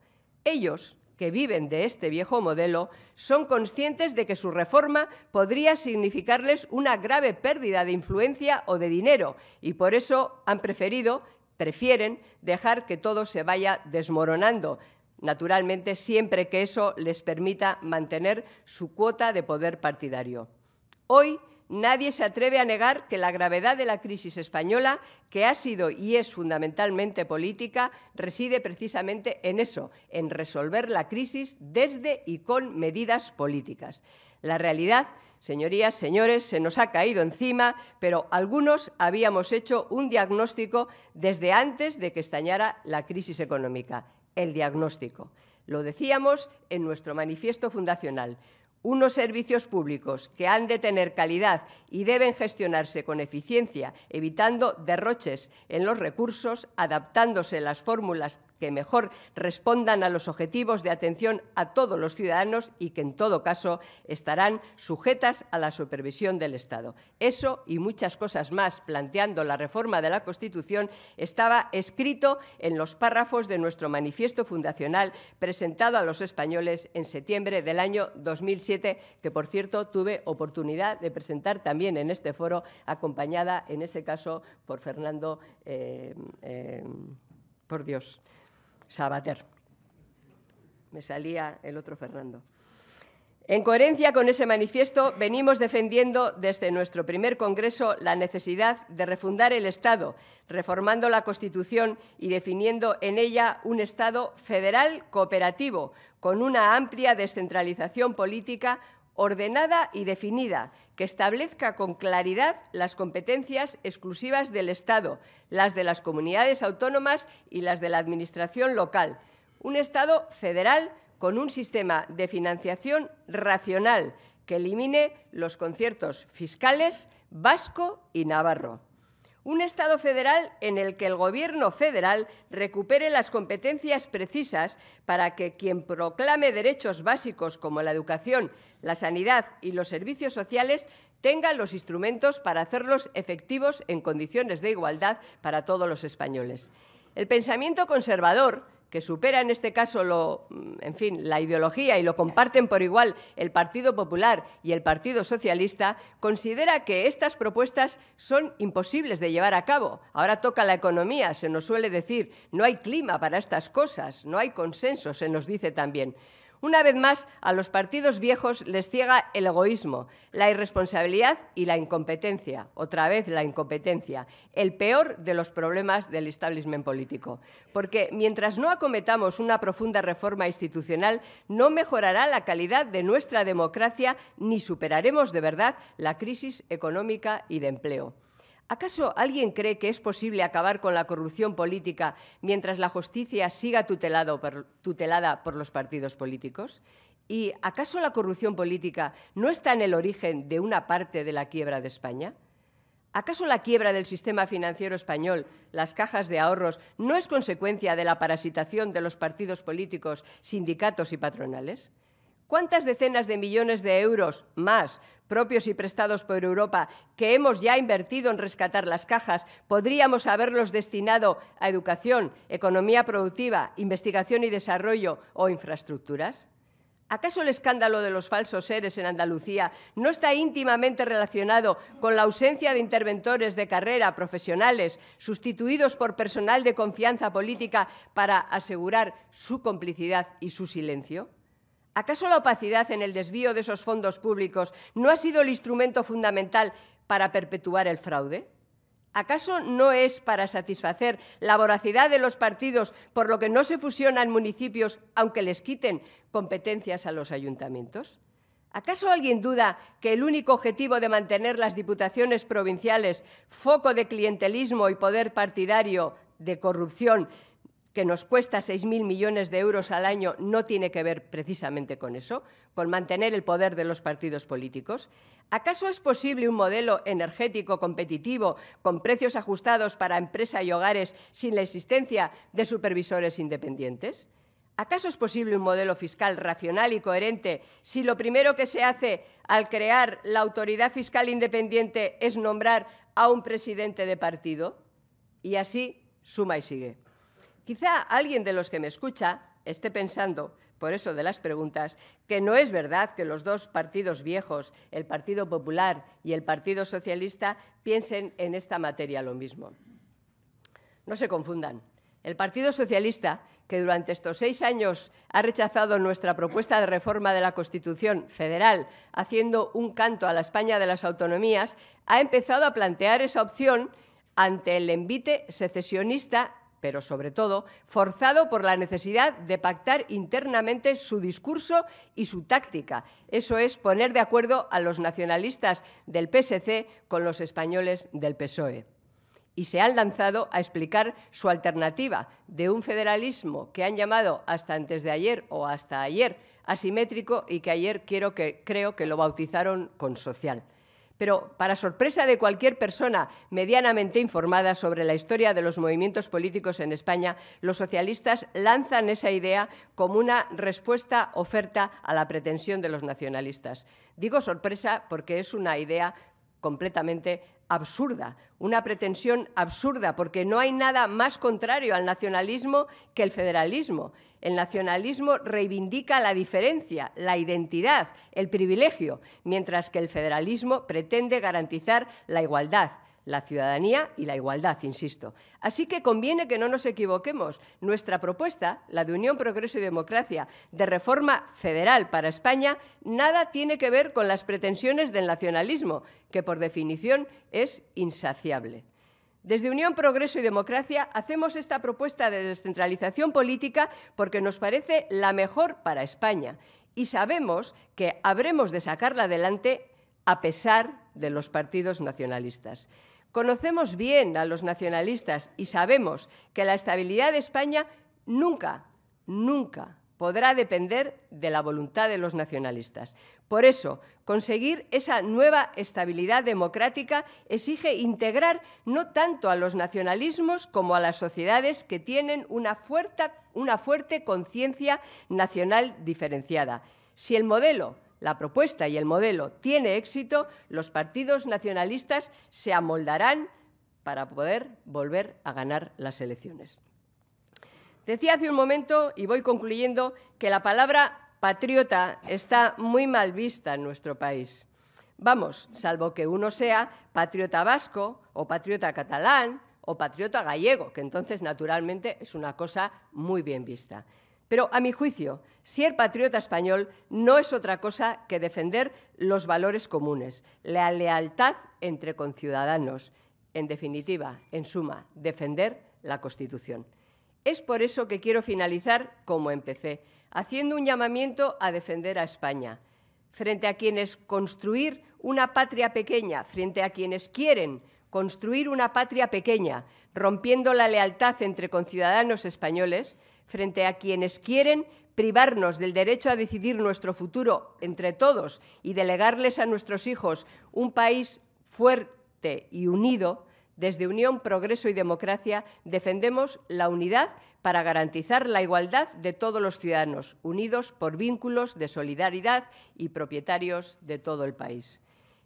Ellos, que viven de este viejo modelo, son conscientes de que su reforma podría significarles una grave pérdida de influencia o de dinero y por eso han preferido Prefieren dejar que todo se vaya desmoronando, naturalmente siempre que eso les permita mantener su cuota de poder partidario. Hoy nadie se atreve a negar que la gravedad de la crisis española, que ha sido y es fundamentalmente política, reside precisamente en eso, en resolver la crisis desde y con medidas políticas. La realidad Señorías, señores, se nos ha caído encima, pero algunos habíamos hecho un diagnóstico desde antes de que estañara la crisis económica, el diagnóstico. Lo decíamos en nuestro manifiesto fundacional. Unos servicios públicos que han de tener calidad y deben gestionarse con eficiencia, evitando derroches en los recursos, adaptándose las fórmulas mejor respondan a los objetivos de atención a todos los ciudadanos y que en todo caso estarán sujetas a la supervisión del Estado. Eso y muchas cosas más planteando la reforma de la Constitución estaba escrito en los párrafos de nuestro manifiesto fundacional presentado a los españoles en septiembre del año 2007, que por cierto tuve oportunidad de presentar también en este foro, acompañada en ese caso por Fernando, eh, eh, por Dios. Sabater. Me salía el otro Fernando. En coherencia con ese manifiesto, venimos defendiendo desde nuestro primer Congreso la necesidad de refundar el Estado, reformando la Constitución y definiendo en ella un Estado federal cooperativo, con una amplia descentralización política ordenada y definida, que establezca con claridad las competencias exclusivas del Estado, las de las comunidades autónomas y las de la Administración local. Un Estado federal con un sistema de financiación racional que elimine los conciertos fiscales vasco y navarro un Estado federal en el que el Gobierno federal recupere las competencias precisas para que quien proclame derechos básicos como la educación, la sanidad y los servicios sociales tenga los instrumentos para hacerlos efectivos en condiciones de igualdad para todos los españoles. El pensamiento conservador que supera en este caso mm, en fin, la ideología y lo comparten por igual el Partido Popular y el Partido Socialista, considera que estas propuestas son imposibles de llevar a cabo. Ahora toca la economía, se nos suele decir, no hay clima para estas cosas, no hay consenso, se nos dice también. Una vez más, a los partidos viejos les ciega el egoísmo, la irresponsabilidad y la incompetencia. Otra vez la incompetencia, el peor de los problemas del establishment político. Porque mientras no acometamos una profunda reforma institucional, no mejorará la calidad de nuestra democracia ni superaremos de verdad la crisis económica y de empleo. ¿Acaso alguien cree que es posible acabar con la corrupción política mientras la justicia siga tutelada por los partidos políticos? ¿Y acaso la corrupción política no está en el origen de una parte de la quiebra de España? ¿Acaso la quiebra del sistema financiero español, las cajas de ahorros, no es consecuencia de la parasitación de los partidos políticos, sindicatos y patronales? ¿Cuántas decenas de millones de euros más propios y prestados por Europa que hemos ya invertido en rescatar las cajas podríamos haberlos destinado a educación, economía productiva, investigación y desarrollo o infraestructuras? ¿Acaso el escándalo de los falsos seres en Andalucía no está íntimamente relacionado con la ausencia de interventores de carrera profesionales sustituidos por personal de confianza política para asegurar su complicidad y su silencio? ¿Acaso la opacidad en el desvío de esos fondos públicos no ha sido el instrumento fundamental para perpetuar el fraude? ¿Acaso no es para satisfacer la voracidad de los partidos por lo que no se fusionan municipios aunque les quiten competencias a los ayuntamientos? ¿Acaso alguien duda que el único objetivo de mantener las diputaciones provinciales foco de clientelismo y poder partidario de corrupción que nos cuesta 6.000 millones de euros al año no tiene que ver precisamente con eso, con mantener el poder de los partidos políticos? ¿Acaso es posible un modelo energético competitivo con precios ajustados para empresa y hogares sin la existencia de supervisores independientes? ¿Acaso es posible un modelo fiscal racional y coherente si lo primero que se hace al crear la autoridad fiscal independiente es nombrar a un presidente de partido? Y así suma y sigue. Quizá alguien de los que me escucha esté pensando, por eso de las preguntas, que no es verdad que los dos partidos viejos, el Partido Popular y el Partido Socialista, piensen en esta materia lo mismo. No se confundan. El Partido Socialista, que durante estos seis años ha rechazado nuestra propuesta de reforma de la Constitución federal, haciendo un canto a la España de las autonomías, ha empezado a plantear esa opción ante el envite secesionista pero sobre todo forzado por la necesidad de pactar internamente su discurso y su táctica. Eso es poner de acuerdo a los nacionalistas del PSC con los españoles del PSOE. Y se han lanzado a explicar su alternativa de un federalismo que han llamado hasta antes de ayer o hasta ayer asimétrico y que ayer quiero creo que lo bautizaron con social. Pero, para sorpresa de cualquier persona medianamente informada sobre la historia de los movimientos políticos en España, los socialistas lanzan esa idea como una respuesta oferta a la pretensión de los nacionalistas. Digo sorpresa porque es una idea completamente absurda, una pretensión absurda, porque no hay nada más contrario al nacionalismo que el federalismo. El nacionalismo reivindica la diferencia, la identidad, el privilegio, mientras que el federalismo pretende garantizar la igualdad, la ciudadanía y la igualdad, insisto. Así que conviene que no nos equivoquemos. Nuestra propuesta, la de Unión Progreso y Democracia, de reforma federal para España, nada tiene que ver con las pretensiones del nacionalismo, que por definición es insaciable. Desde Unión Progreso y Democracia hacemos esta propuesta de descentralización política porque nos parece la mejor para España y sabemos que habremos de sacarla adelante a pesar de los partidos nacionalistas. Conocemos bien a los nacionalistas y sabemos que la estabilidad de España nunca, nunca podrá depender de la voluntad de los nacionalistas. Por eso, conseguir esa nueva estabilidad democrática exige integrar no tanto a los nacionalismos como a las sociedades que tienen una fuerte, conciencia nacional diferenciada. Si el modelo, la propuesta y el modelo tiene éxito, los partidos nacionalistas se amoldarán para poder volver a ganar las elecciones. Decía hace un momento, y voy concluyendo, que la palabra patriota está muy mal vista en nuestro país. Vamos, salvo que uno sea patriota vasco o patriota catalán o patriota gallego, que entonces naturalmente es una cosa muy bien vista. Pero a mi juicio, ser patriota español no es otra cosa que defender los valores comunes, la lealtad entre conciudadanos, en definitiva, en suma, defender la Constitución. Es por eso que quiero finalizar como empecé, haciendo un llamamiento a defender a España, frente a quienes construir una patria pequeña, frente a quienes quieren construir una patria pequeña, rompiendo la lealtad entre conciudadanos españoles, frente a quienes quieren privarnos del derecho a decidir nuestro futuro entre todos y delegarles a nuestros hijos un país fuerte y unido, desde Unión, Progreso y Democracia defendemos la unidad para garantizar la igualdad de todos los ciudadanos, unidos por vínculos de solidaridad y propietarios de todo el país.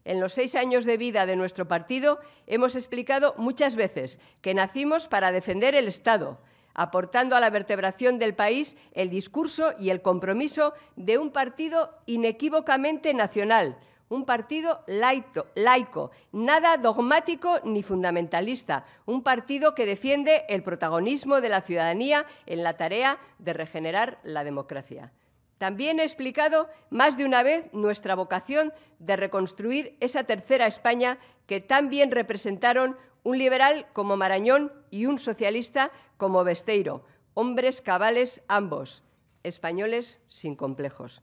En los seis años de vida de nuestro partido hemos explicado muchas veces que nacimos para defender el Estado, aportando a la vertebración del país el discurso y el compromiso de un partido inequívocamente nacional, un partido laico, nada dogmático ni fundamentalista, un partido que defiende el protagonismo de la ciudadanía en la tarea de regenerar la democracia. También he explicado más de una vez nuestra vocación de reconstruir esa tercera España que tan bien representaron un liberal como Marañón y un socialista como Besteiro, hombres cabales ambos, españoles sin complejos.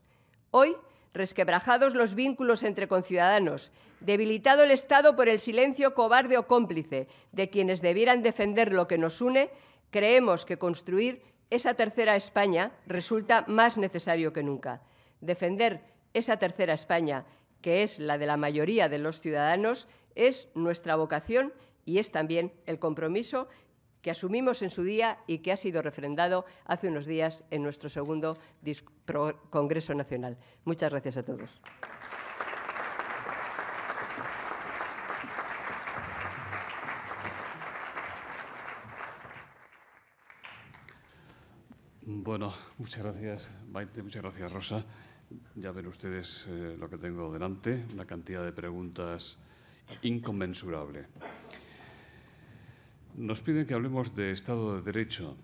Hoy resquebrajados los vínculos entre conciudadanos, debilitado el Estado por el silencio cobarde o cómplice de quienes debieran defender lo que nos une, creemos que construir esa tercera España resulta más necesario que nunca. Defender esa tercera España, que es la de la mayoría de los ciudadanos, es nuestra vocación y es también el compromiso que asumimos en su día y que ha sido refrendado hace unos días en nuestro segundo Congreso Nacional. Muchas gracias a todos. Bueno, muchas gracias, Maite, muchas gracias, Rosa. Ya ven ustedes eh, lo que tengo delante, una cantidad de preguntas inconmensurable. Nos piden que hablemos de Estado de Derecho.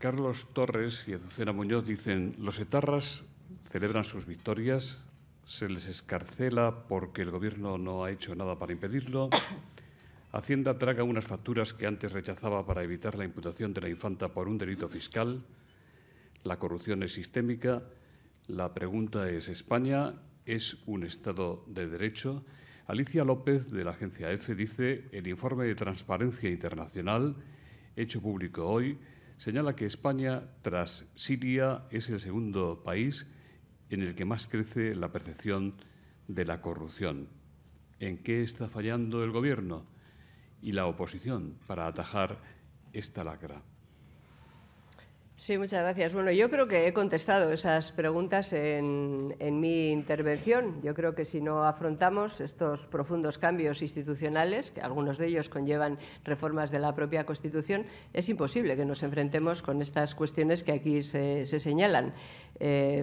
Carlos Torres y Azucena Muñoz dicen, los etarras celebran sus victorias, se les escarcela porque el gobierno no ha hecho nada para impedirlo, *coughs* Hacienda traga unas facturas que antes rechazaba para evitar la imputación de la infanta por un delito fiscal, la corrupción es sistémica, la pregunta es, ¿España es un Estado de Derecho? Alicia López, de la agencia EFE, e, dice, el informe de Transparencia Internacional, hecho público hoy, señala que España, tras Siria, es el segundo país en el que más crece la percepción de la corrupción. ¿En qué está fallando el Gobierno y la oposición para atajar esta lacra? Sí, muchas gracias. Bueno, yo creo que he contestado esas preguntas en, mi intervención. Yo creo que si no afrontamos estos profundos cambios institucionales, que algunos de ellos conllevan reformas de la propia Constitución, es imposible que nos enfrentemos con estas cuestiones que aquí se, se señalan. Eh,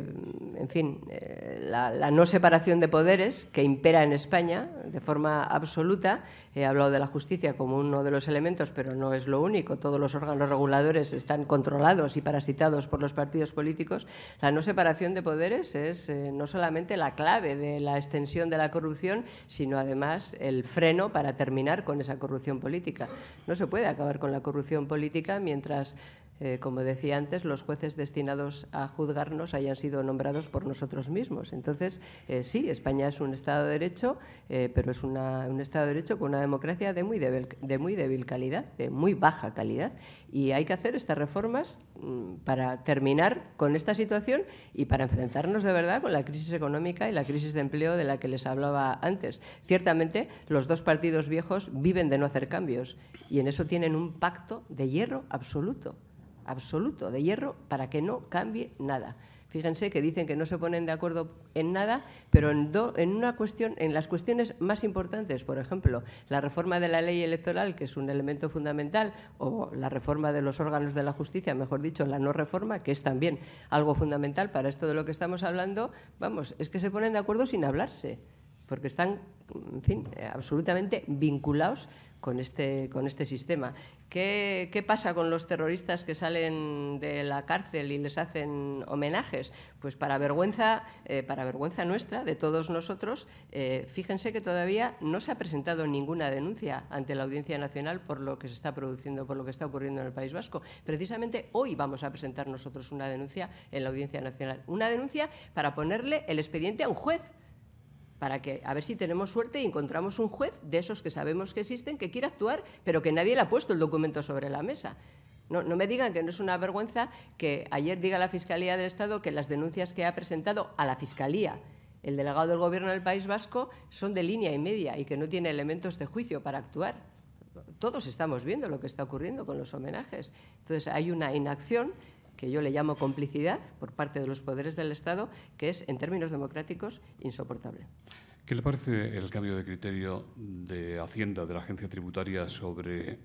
en fin, eh, la, no separación de poderes que impera en España de forma absoluta. He hablado de la justicia como uno de los elementos, pero no es lo único. Todos los órganos reguladores están controlados y parasitados por los partidos políticos. La no separación de poderes es eh, no solamente la clave de la extensión de la corrupción, sino además el freno para terminar con esa corrupción política. No se puede acabar con la corrupción política mientras eh, como decía antes, los jueces destinados a juzgarnos hayan sido nombrados por nosotros mismos. Entonces, eh, sí, España es un Estado de Derecho, eh, pero es un Estado de Derecho con una democracia de muy, de muy débil calidad, de muy baja calidad. Y hay que hacer estas reformas mm, para terminar con esta situación y para enfrentarnos de verdad con la crisis económica y la crisis de empleo de la que les hablaba antes. Ciertamente, los dos partidos viejos viven de no hacer cambios y en eso tienen un pacto de hierro absoluto absoluto de hierro para que no cambie nada. Fíjense que dicen que no se ponen de acuerdo en nada, pero en, en, una cuestión, en las cuestiones más importantes, por ejemplo, la reforma de la ley electoral, que es un elemento fundamental, o la reforma de los órganos de la justicia, mejor dicho, la no reforma, que es también algo fundamental para esto de lo que estamos hablando, vamos, es que se ponen de acuerdo sin hablarse, porque están, en fin, absolutamente vinculados con este, con este sistema. ¿Qué, pasa con los terroristas que salen de la cárcel y les hacen homenajes? Pues para vergüenza, eh, para vergüenza nuestra, de todos nosotros, eh, fíjense que todavía no se ha presentado ninguna denuncia ante la Audiencia Nacional por lo que se está produciendo, por lo que está ocurriendo en el País Vasco. Precisamente hoy vamos a presentar nosotros una denuncia en la Audiencia Nacional. Una denuncia para ponerle el expediente a un juez para que a ver si tenemos suerte y encontramos un juez de esos que sabemos que existen que quiere actuar, pero que nadie le ha puesto el documento sobre la mesa. No, no, me digan que no es una vergüenza que ayer diga la Fiscalía del Estado que las denuncias que ha presentado a la Fiscalía el delegado del Gobierno del País Vasco son de línea y media y que no tiene elementos de juicio para actuar. Todos estamos viendo lo que está ocurriendo con los homenajes. Entonces, hay una inacción que yo le llamo complicidad por parte de los poderes del Estado, que es, en términos democráticos, insoportable. ¿Qué le parece el cambio de criterio de Hacienda, de la agencia tributaria, sobre,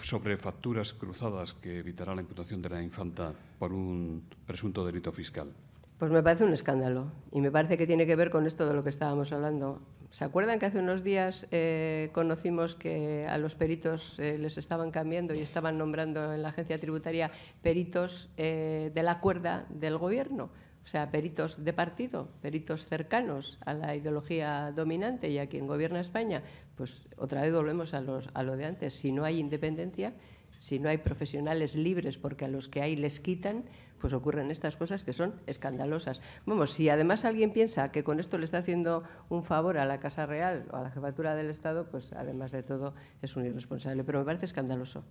sobre facturas cruzadas que evitará la imputación de la infanta por un presunto delito fiscal? Pues me parece un escándalo y me parece que tiene que ver con esto de lo que estábamos hablando ¿Se acuerdan que hace unos días eh, conocimos que a los peritos eh, les estaban cambiando y estaban nombrando en la agencia tributaria peritos eh, de la cuerda del gobierno? O sea, peritos de partido, peritos cercanos a la ideología dominante y a quien gobierna España. Pues otra vez volvemos a lo de antes. Si no hay independencia, si no hay profesionales libres porque a los que hay les quitan, pues ocurren estas cosas que son escandalosas. Vamos, si además alguien piensa que con esto le está haciendo un favor a la Casa Real o a la jefatura del Estado, pues además de todo es un irresponsable. Pero me parece escandaloso.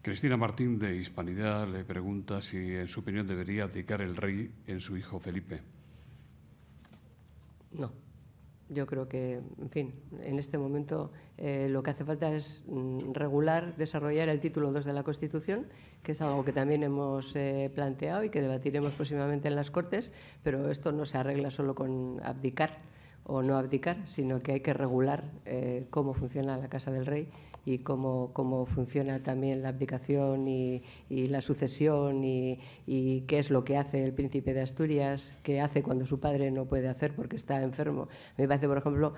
Cristina Martín de Hispanidad le pregunta si, en su opinión, debería abdicar el rey en su hijo Felipe. No yo creo que, en fin, en este momento eh, lo que hace falta es mm, regular, desarrollar el título 2 de la Constitución, que es algo que también hemos eh, planteado y que debatiremos próximamente en las Cortes, pero esto no se arregla solo con abdicar o no abdicar, sino que hay que regular eh, cómo funciona la Casa del Rey y cómo, funciona también la abdicación y, la sucesión y, qué es lo que hace el príncipe de Asturias, qué hace cuando su padre no puede hacer porque está enfermo. Me parece, por ejemplo,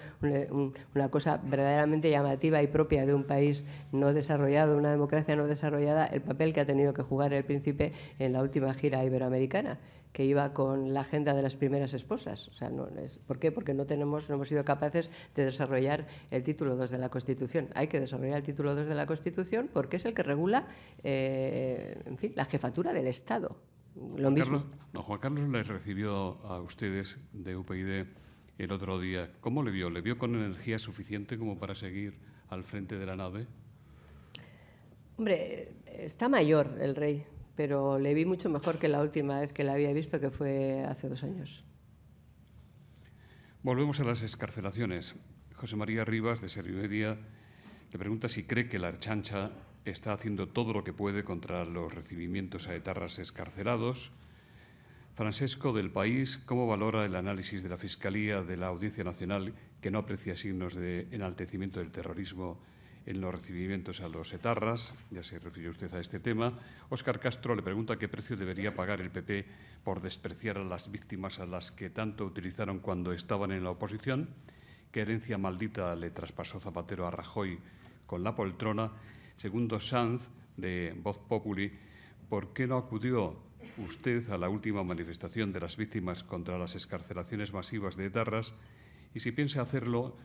una cosa verdaderamente llamativa y propia de un país no desarrollado, una democracia no desarrollada, el papel que ha tenido que jugar el príncipe en la última gira iberoamericana que iba con la agenda de las primeras esposas. O sea, no es, ¿Por qué? Porque no, tenemos, no hemos sido capaces de desarrollar el título 2 de la Constitución. Hay que desarrollar el título 2 de la Constitución porque es el que regula eh, en fin, la jefatura del Estado. Lo Juan mismo. Carlos, Juan Carlos les recibió a ustedes de UPyD el otro día. ¿Cómo le vio? ¿Le vio con energía suficiente como para seguir al frente de la nave? Hombre, está mayor el rey pero le vi mucho mejor que la última vez que la había visto, que fue hace dos años. Volvemos a las escarcelaciones. José María Rivas, de Servimedia, le pregunta si cree que la Archancha está haciendo todo lo que puede contra los recibimientos a etarras escarcelados. Francesco del País, ¿cómo valora el análisis de la Fiscalía de la Audiencia Nacional que no aprecia signos de enaltecimiento del terrorismo en los recibimientos a los etarras, ya se refirió usted a este tema, Óscar Castro le pregunta qué precio debería pagar el PP por despreciar a las víctimas a las que tanto utilizaron cuando estaban en la oposición, qué herencia maldita le traspasó Zapatero a Rajoy con la poltrona. Segundo Sanz, de Voz Populi, ¿por qué no acudió usted a la última manifestación de las víctimas contra las escarcelaciones masivas de etarras? Y si piensa hacerlo,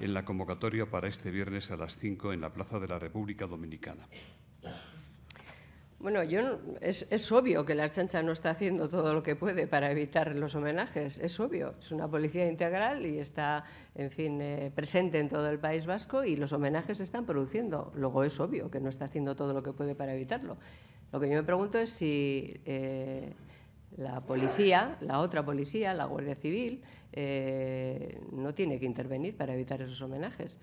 en la convocatoria para este viernes a las 5 en la Plaza de la República Dominicana. Bueno, yo es, obvio que la chancha no está haciendo todo lo que puede para evitar los homenajes, es obvio. Es una policía integral y está, en fin, eh, presente en todo el País Vasco y los homenajes se están produciendo. Luego es obvio que no está haciendo todo lo que puede para evitarlo. Lo que yo me pregunto es si eh, la policía, la otra policía, la Guardia Civil, eh, no tiene que intervenir para evitar esos homenajes.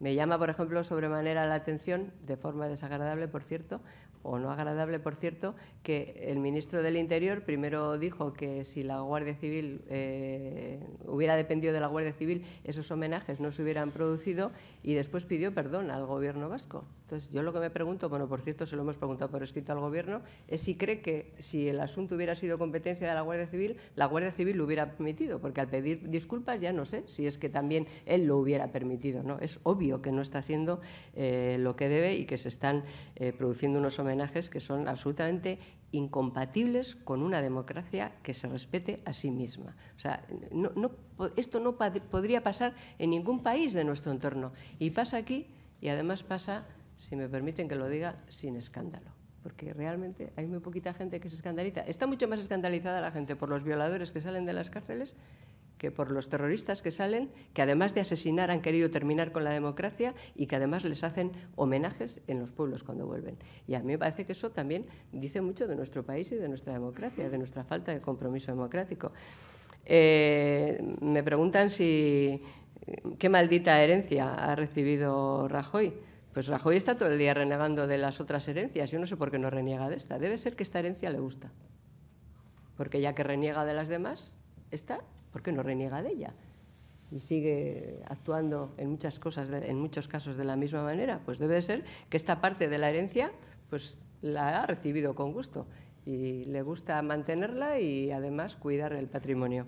Me llama, por ejemplo, sobremanera la atención, de forma desagradable, por cierto, o no agradable, por cierto, que el ministro del Interior primero dijo que si la Guardia Civil eh, hubiera dependido de la Guardia Civil, esos homenajes no se hubieran producido y después pidió perdón al gobierno vasco. Entonces, yo lo que me pregunto, bueno, por cierto, se lo hemos preguntado por escrito al gobierno, es si cree que si el asunto hubiera sido competencia de la Guardia Civil, la Guardia Civil lo hubiera permitido, porque al pedir disculpas ya no sé si es que también él lo hubiera permitido, ¿no? Es obvio que no está haciendo eh, lo que debe y que se están eh, produciendo unos homenajes que son absolutamente incompatibles con una democracia que se respete a sí misma. O sea, no, esto no podría pasar en ningún país de nuestro entorno. Y pasa aquí y además pasa, si me permiten que lo diga, sin escándalo. Porque realmente hay muy poquita gente que se escandaliza. Está mucho más escandalizada la gente por los violadores que salen de las cárceles que por los terroristas que salen, que además de asesinar han querido terminar con la democracia y que además les hacen homenajes en los pueblos cuando vuelven. Y a mí me parece que eso también dice mucho de nuestro país y de nuestra democracia, de nuestra falta de compromiso democrático. Eh, me preguntan si qué maldita herencia ha recibido Rajoy. Pues Rajoy está todo el día renegando de las otras herencias. Yo no sé por qué no reniega de esta. Debe ser que esta herencia le gusta. Porque ya que reniega de las demás, esta ¿por qué no reniega de ella? y sigue actuando en muchas cosas, en muchos casos de la misma manera, pues debe ser que esta parte de la herencia pues la ha recibido con gusto y le gusta mantenerla y además cuidar el patrimonio.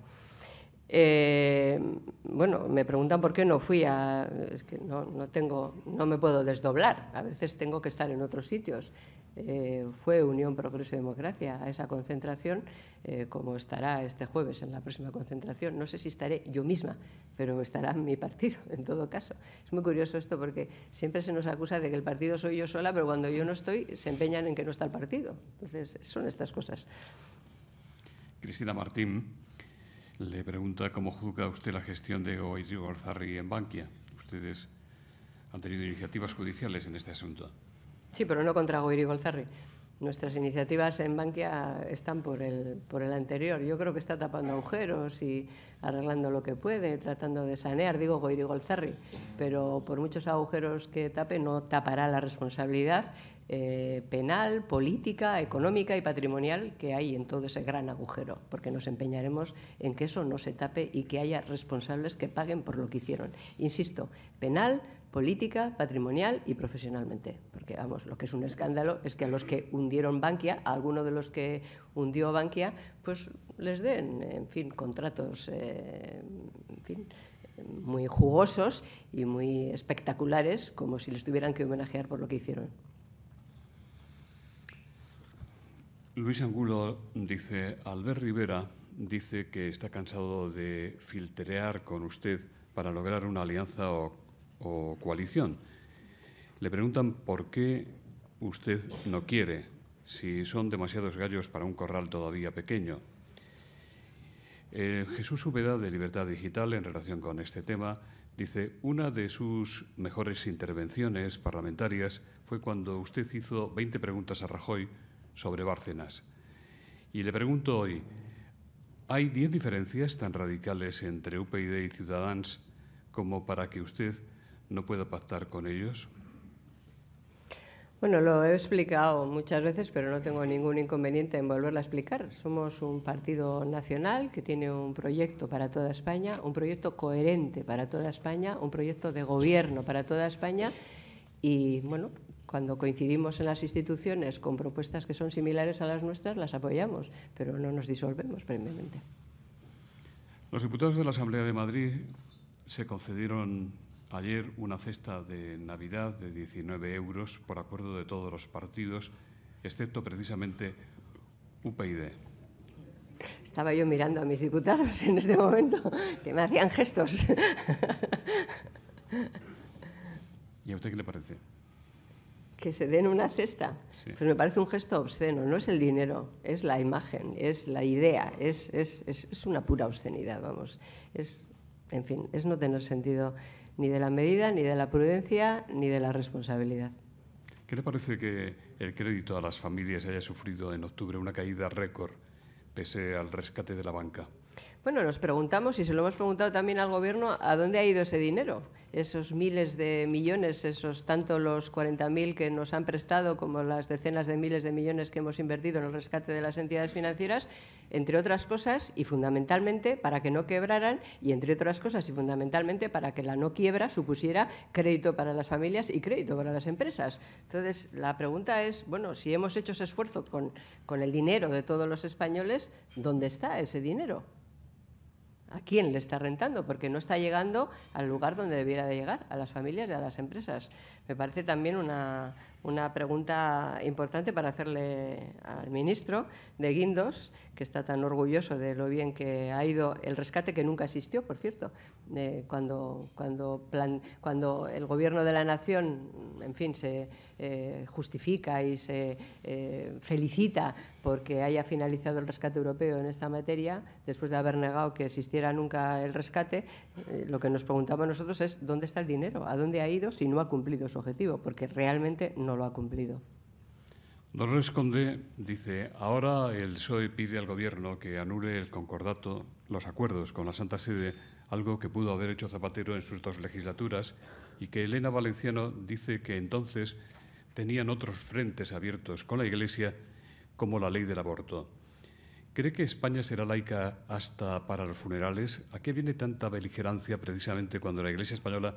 Eh, bueno, me preguntan por qué no fui a... Es que no, no, tengo, no me puedo desdoblar, a veces tengo que estar en otros sitios eh, fue Unión Progreso y Democracia a esa concentración, eh, como estará este jueves en la próxima concentración. No sé si estaré yo misma, pero estará mi partido, *laughs* en todo caso. Es muy curioso esto porque siempre se nos acusa de que el partido soy yo sola, pero cuando yo no estoy se empeñan en que no está el partido. Entonces, son estas cosas. Cristina Martín le pregunta cómo juzga usted la gestión de Oidrigo Gorzarri en Bankia. Ustedes han tenido iniciativas judiciales en este asunto. Sí, pero no contra Goiri Golzarri. Nuestras iniciativas en Bankia están por el, por el anterior. Yo creo que está tapando agujeros y arreglando lo que puede, tratando de sanear, digo Goiri Golzarri, pero por muchos agujeros que tape no tapará la responsabilidad eh, penal, política, económica y patrimonial que hay en todo ese gran agujero, porque nos empeñaremos en que eso no se tape y que haya responsables que paguen por lo que hicieron. Insisto, penal, política, patrimonial y profesionalmente. Porque, vamos, lo que es un escándalo es que a los que hundieron Bankia, a alguno de los que hundió Bankia, pues les den, en fin, contratos, eh, muy jugosos y muy espectaculares, como si les tuvieran que homenajear por lo que hicieron. Luis Angulo dice, Albert Rivera dice que está cansado de filtrear con usted para lograr una alianza o o coalición. Le preguntan por qué usted no quiere, si son demasiados gallos para un corral todavía pequeño. Eh, Jesús Ubeda, de Libertad Digital, en relación con este tema, dice, una de sus mejores intervenciones parlamentarias fue cuando usted hizo 20 preguntas a Rajoy sobre Bárcenas. Y le pregunto hoy, ¿hay 10 diferencias tan radicales entre UPyD y Ciudadans como para que usted no puedo pactar con ellos? Bueno, lo he explicado muchas veces, pero no tengo ningún inconveniente en volverlo a explicar. Somos un partido nacional que tiene un proyecto para toda España, un proyecto coherente para toda España, un proyecto de gobierno para toda España y, bueno, cuando coincidimos en las instituciones con propuestas que son similares a las nuestras, las apoyamos, pero no nos disolvemos previamente. Los diputados de la Asamblea de Madrid se concedieron Ayer una cesta de Navidad de 19 euros por acuerdo de todos los partidos, excepto precisamente UPyD. Estaba yo mirando a mis diputados en este momento, que me hacían gestos. ¿Y a usted qué le parece? Que se den una cesta. Pues me parece un gesto obsceno. No es el dinero, es la imagen, es la idea, es, es una pura obscenidad, vamos. Es, en fin, es no tener sentido ni de la medida, ni de la prudencia, ni de la responsabilidad. ¿Qué le parece que el crédito a las familias haya sufrido en octubre una caída récord pese al rescate de la banca? Bueno, nos preguntamos, y se lo hemos preguntado también al Gobierno, ¿a dónde ha ido ese dinero? Esos miles de millones, esos tanto los 40.000 que nos han prestado como las decenas de miles de millones que hemos invertido en el rescate de las entidades financieras, entre otras cosas, y fundamentalmente para que no quebraran, y entre otras cosas, y fundamentalmente para que la no quiebra supusiera crédito para las familias y crédito para las empresas. Entonces, la pregunta es, bueno, si hemos hecho ese esfuerzo con, con el dinero de todos los españoles, ¿dónde está ese dinero? ¿A quién le está rentando? Porque no está llegando al lugar donde debiera de llegar, a las familias y a las empresas. Me parece también una, pregunta importante para hacerle al ministro de Guindos, que está tan orgulloso de lo bien que ha ido el rescate, que nunca existió, por cierto, cuando, cuando, cuando el Gobierno de la Nación, en fin, se eh, justifica y se eh, felicita porque haya finalizado el rescate europeo en esta materia, después de haber negado que existiera nunca el rescate, eh, lo que nos preguntamos nosotros es dónde está el dinero, a dónde ha ido si no ha cumplido su objetivo, porque realmente no lo ha cumplido. no responde dice, ahora el PSOE pide al Gobierno que anule el concordato, los acuerdos con la Santa Sede, algo que pudo haber hecho Zapatero en sus dos legislaturas, y que Elena Valenciano dice que entonces tenían otros frentes abiertos con la Iglesia, como la ley del aborto. ¿Cree que España será laica hasta para los funerales? ¿A qué viene tanta beligerancia precisamente cuando la Iglesia española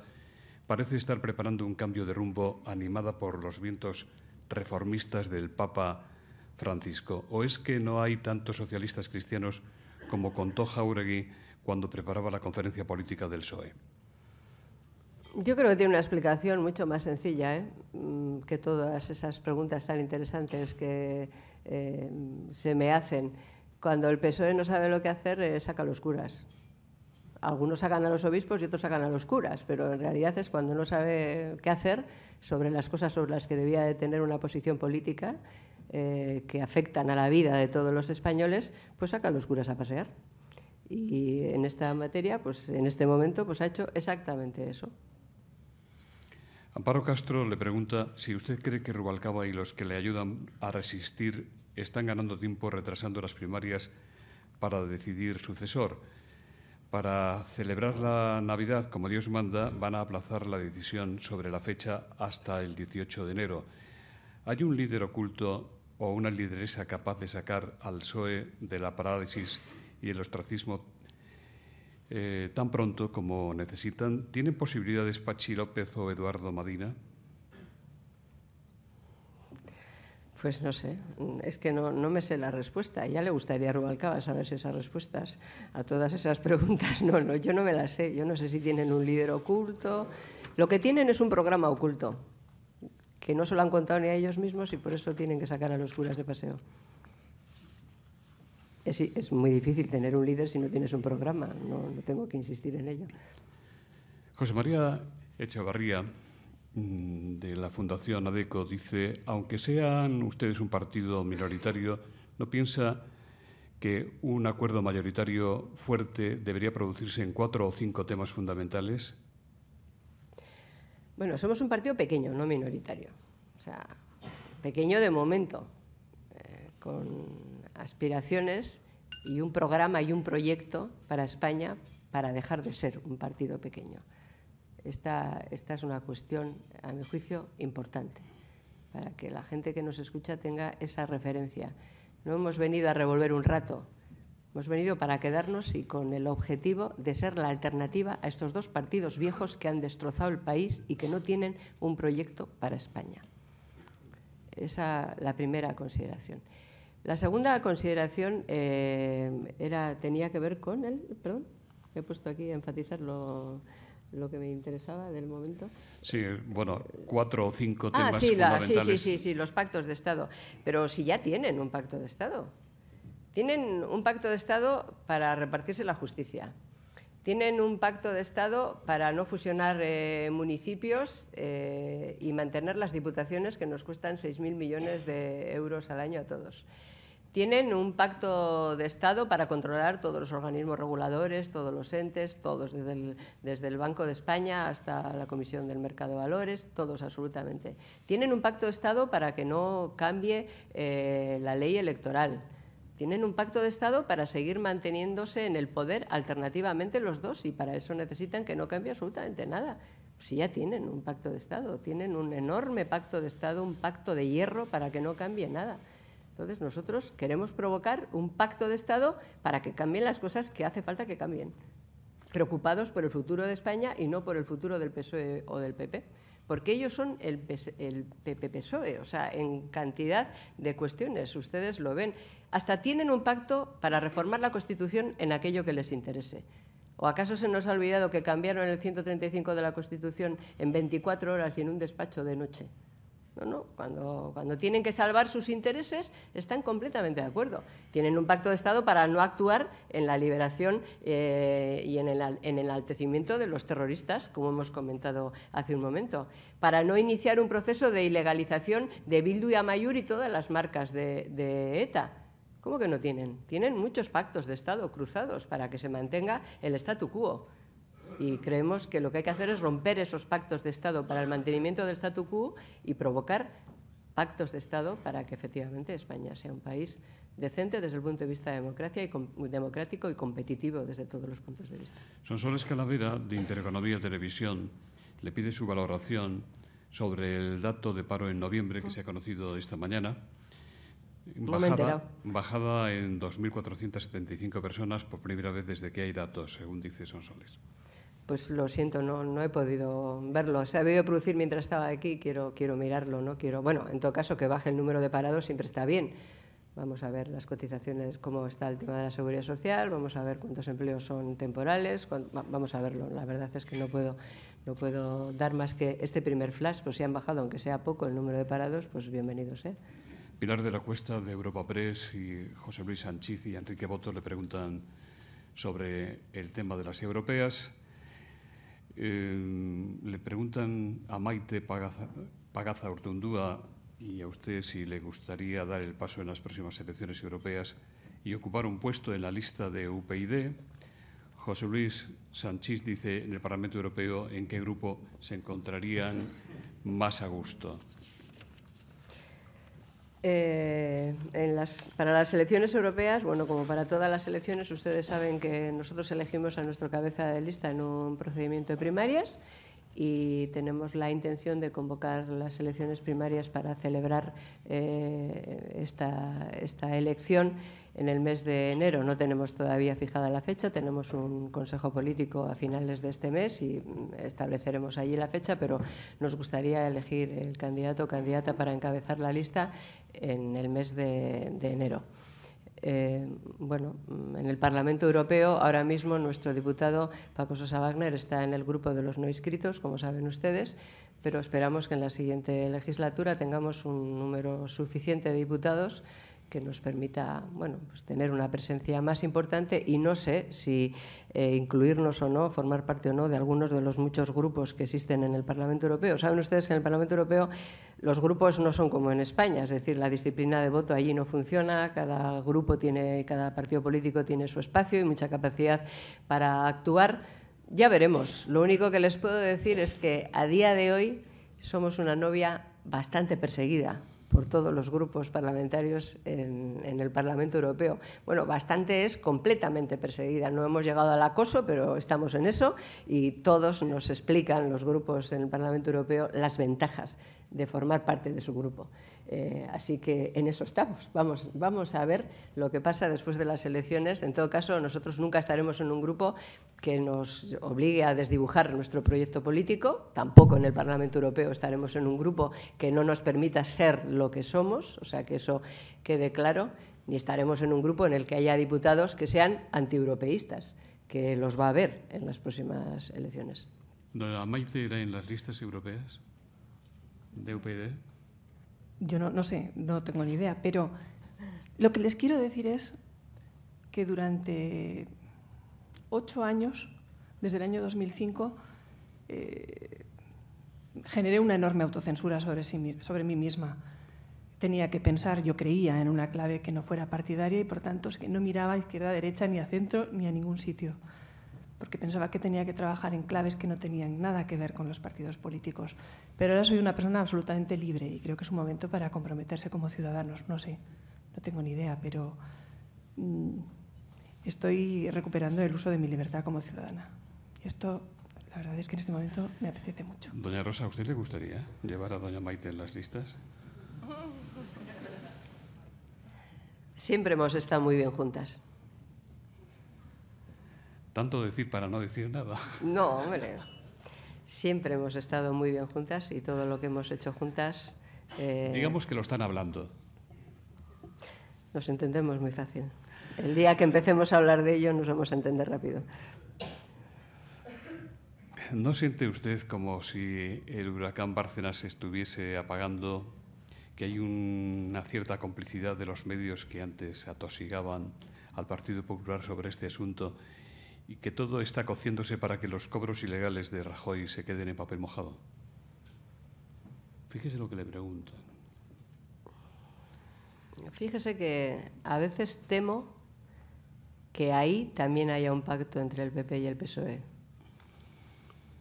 parece estar preparando un cambio de rumbo animada por los vientos reformistas del Papa Francisco? ¿O es que no hay tantos socialistas cristianos como contó Jauregui cuando preparaba la conferencia política del PSOE? Yo creo que tiene una explicación mucho más sencilla ¿eh? mm, que todas esas preguntas tan interesantes que eh, se me hacen. Cuando el PSOE no sabe lo que hacer, eh, saca a los curas. Algunos sacan a los obispos y otros sacan a los curas, pero en realidad es cuando no sabe qué hacer sobre las cosas sobre las que debía de tener una posición política que afectan a la vida de todos los españoles, pues saca a los curas a pasear. Y en esta materia, pues en este momento, pues ha hecho exactamente eso. Amparo Castro le pregunta si usted cree que Rubalcaba y los que le ayudan a resistir están ganando tiempo retrasando las primarias para decidir sucesor. Para celebrar la Navidad como Dios manda, van a aplazar la decisión sobre la fecha hasta el 18 de enero. ¿Hay un líder oculto o una lideresa capaz de sacar al PSOE de la parálisis y el ostracismo eh, tan pronto como necesitan. ¿Tienen posibilidades Pachi López o Eduardo Madina? Pues no sé, es que no, me sé la respuesta. Ya le gustaría a Rubalcaba si esas respuestas a todas esas *laughs* preguntas. No, no, yo no me las sé. Yo no sé si tienen un líder oculto. Lo que tienen es un programa oculto, que no se lo han contado ni a ellos mismos y por eso tienen que sacar a los curas de paseo es, muy difícil tener un líder si no tienes un programa, no, tengo que insistir en ello. José María Echevarría, mm, de la Fundación ADECO, dice, aunque sean ustedes un partido minoritario, ¿no piensa que un acuerdo mayoritario fuerte debería producirse en cuatro o cinco temas fundamentales? Bueno, somos un partido pequeño, no minoritario. O sea, pequeño de momento, eh, con aspiraciones y un programa y un proyecto para España para dejar de ser un partido pequeño. Esta, es una cuestión, a mi juicio, importante, para que la gente que nos escucha tenga esa referencia. No hemos venido a revolver un rato, hemos venido para quedarnos y con el objetivo de ser la alternativa a estos dos partidos viejos que han destrozado el país y que no tienen un proyecto para España. Esa es la primera consideración. La segunda consideración eh, era, tenía que ver con el, perdón, he puesto aquí a enfatizar lo, que me interesaba del momento. Sí, bueno, cuatro o cinco ah, temas sí, sí, sí, sí, sí, los pactos de Estado. Pero si ya tienen un pacto de Estado. Tienen un pacto de Estado para repartirse la justicia. Tienen un pacto de Estado para no fusionar eh, municipios eh, y mantener las diputaciones que nos cuestan 6.000 millones de euros al año a todos tienen un pacto de Estado para controlar todos los organismos reguladores, todos los entes, todos, desde el, Banco de España hasta la Comisión del Mercado de Valores, todos absolutamente. Tienen un pacto de Estado para que no cambie eh, la ley electoral. Tienen un pacto de Estado para seguir manteniéndose en el poder alternativamente los dos y para eso necesitan que no cambie absolutamente nada. Si ya tienen un pacto de Estado, tienen un enorme pacto de Estado, un pacto de hierro para que no cambie nada. Entonces nosotros queremos provocar un pacto de Estado para que cambien las cosas que hace falta que cambien, preocupados por el futuro de España y no por el futuro del PSOE o del PP porque ellos son el, el psoe o sea, en cantidad de cuestiones, ustedes lo ven. Hasta tienen un pacto para reformar la Constitución en aquello que les interese. ¿O acaso se nos ha olvidado que cambiaron el 135 de la Constitución en 24 horas y en un despacho de noche? No, cuando, tienen que salvar sus intereses están completamente de acuerdo. Tienen un pacto de Estado para no actuar en la liberación eh, y en el, en altecimiento de los terroristas, como hemos comentado hace un momento, para no iniciar un proceso de ilegalización de Bildu y Amayur y todas las marcas de, de ETA. ¿Cómo que no tienen? Tienen muchos pactos de Estado cruzados para que se mantenga el statu quo. Y creemos que lo que hay que hacer es romper esos pactos de Estado para el mantenimiento del statu quo y provocar pactos de Estado para que efectivamente España sea un país decente desde el punto de vista democracia y democrático y competitivo desde todos los puntos de vista. Sonsoles Calavera, de Intereconomía Televisión, le pide su valoración sobre el dato de paro en noviembre que se ha conocido esta mañana. Bajada, bajada en 2.475 personas por primera vez desde que hay datos, según dice Sonsoles pues lo siento, no, no he podido verlo. Se ha debido producir mientras estaba aquí, quiero, quiero mirarlo, ¿no? Quiero, bueno, en todo caso, que baje el número de parados siempre está bien. Vamos a ver las cotizaciones, cómo está el tema de la seguridad social, vamos a ver cuántos empleos son temporales, vamos a verlo. La verdad es que no puedo, no puedo dar más que este primer flash, pues si han bajado, aunque sea poco, el número de parados, pues bienvenidos. ¿eh? Pilar de la Cuesta, de Europa Press, y José Luis Sanchiz y Enrique Boto le preguntan sobre el tema de las europeas. Eh, le preguntan a Maite Pagaza, Ortundúa y a usted si le gustaría dar el paso en las próximas elecciones europeas y ocupar un puesto en la lista de UPID. José Luis Sánchez dice en el Parlamento Europeo en qué grupo se encontrarían más a gusto. Eh, para las elecciones europeas, bueno, como para todas las elecciones, ustedes saben que nosotros elegimos a nuestro cabeza de lista en un procedimiento de primarias y tenemos la intención de convocar las elecciones primarias para celebrar eh, esta, esta elección en el mes de enero. No tenemos todavía fijada la fecha, tenemos un consejo político a finales de este mes y mm, estableceremos allí la fecha, pero nos gustaría elegir el candidato o candidata para encabezar la lista en el mes de, enero. Eh, bueno, mm, en el Parlamento Europeo ahora mismo nuestro diputado Paco Sosa Wagner está en el grupo de los no inscritos, como saben ustedes, pero esperamos que en la siguiente legislatura tengamos un número suficiente de diputados que nos permita bueno, pues tener una presencia más importante y no sé si eh, incluirnos o no, formar parte o no de algunos de los muchos grupos que existen en el Parlamento Europeo. Saben ustedes que en el Parlamento Europeo los grupos no son como en España, es decir, la disciplina de voto allí no funciona, cada grupo tiene, cada partido político tiene su espacio y mucha capacidad para actuar. Ya veremos. Lo único que les puedo decir es que a día de hoy somos una novia bastante perseguida por todos los grupos parlamentarios en, en, el Parlamento Europeo. Bueno, bastante es completamente perseguida. No hemos llegado al acoso, pero estamos en eso y todos nos explican los grupos en el Parlamento Europeo las ventajas de formar parte de su grupo. Eh, así que en eso estamos. Vamos, vamos a ver lo que pasa después de las elecciones. En todo caso, nosotros nunca estaremos en un grupo que nos obligue a desdibujar nuestro proyecto político. Tampoco en el Parlamento Europeo estaremos en un grupo que no nos permita ser lo que somos. O sea, que eso quede claro. Ni estaremos en un grupo en el que haya diputados que sean antieuropeístas, que los va a haber en las próximas elecciones. Maite irá en las listas europeas de UPD? yo no, no sé, no tengo ni idea, pero lo que les quiero decir es que durante ocho años, desde el año 2005, eh, generé una enorme autocensura sobre, sobre mí misma. Tenía que pensar, yo creía en una clave que no fuera partidaria y por tanto no miraba a izquierda, a derecha, ni a centro, ni a ningún sitio porque pensaba que tenía que trabajar en claves que no tenían nada que ver con los partidos políticos. Pero ahora soy una persona absolutamente libre y creo que es un momento para comprometerse como ciudadanos. No sé, no tengo ni idea, pero mm, estoy recuperando el uso de mi libertad como ciudadana. Y esto, la verdad es que en este momento me apetece mucho. Doña Rosa, ¿a usted le gustaría llevar a Doña Maite en las listas? Siempre hemos estado muy bien juntas. Tanto decir para no decir nada. *laughs* No, hombre. Siempre hemos estado muy bien juntas y todo lo que hemos hecho juntas. Eh, Digamos que lo están hablando. Nos entendemos muy fácil. El día que empecemos a hablar de ello nos vamos a entender rápido. ¿No siente usted como si el huracán Bárcenas se estuviese apagando, que hay una cierta complicidad de los medios que antes atosigaban al Partido Popular sobre este asunto y que todo está cociéndose para que los cobros ilegales de Rajoy se queden en papel mojado. Fíjese lo que le preguntan. Fíjese que a veces temo que ahí también haya un pacto entre el PP y el PSOE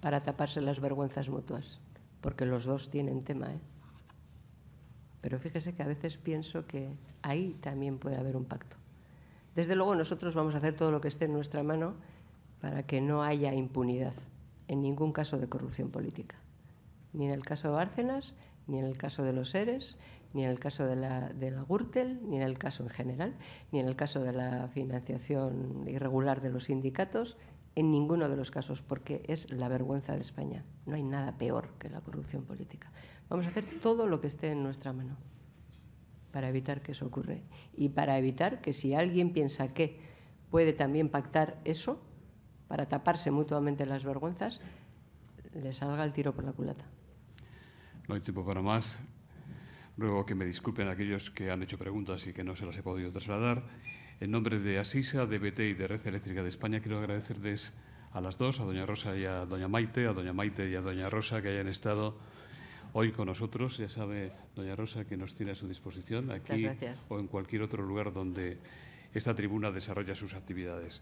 para taparse las vergüenzas mutuas, porque los dos tienen tema. ¿eh? Pero fíjese que a veces pienso que ahí también puede haber un pacto. Desde luego nosotros vamos a hacer todo lo que esté en nuestra mano para que no haya impunidad en ningún caso de corrupción política, ni en el caso de Bárcenas, ni en el caso de los seres, ni en el caso de la, de la Gürtel, ni en el caso en general, ni en el caso de la financiación irregular de los sindicatos, en ninguno de los casos, porque es la vergüenza de España. No hay nada peor que la corrupción política. Vamos a hacer todo lo que esté en nuestra mano para evitar que eso ocurra y para evitar que si alguien piensa que puede también pactar eso, para taparse mutuamente las vergüenzas, le salga el tiro por la culata. No hay tiempo para más. Luego que me disculpen aquellos que han hecho preguntas y que no se las he podido trasladar. En nombre de Asisa, de BT y de Red Eléctrica de España, quiero agradecerles a las dos, a doña Rosa y a doña Maite, a doña Maite y a doña Rosa, que hayan estado hoy con nosotros. Ya sabe doña Rosa que nos tiene a su disposición aquí o en cualquier otro lugar donde esta tribuna desarrolla sus actividades.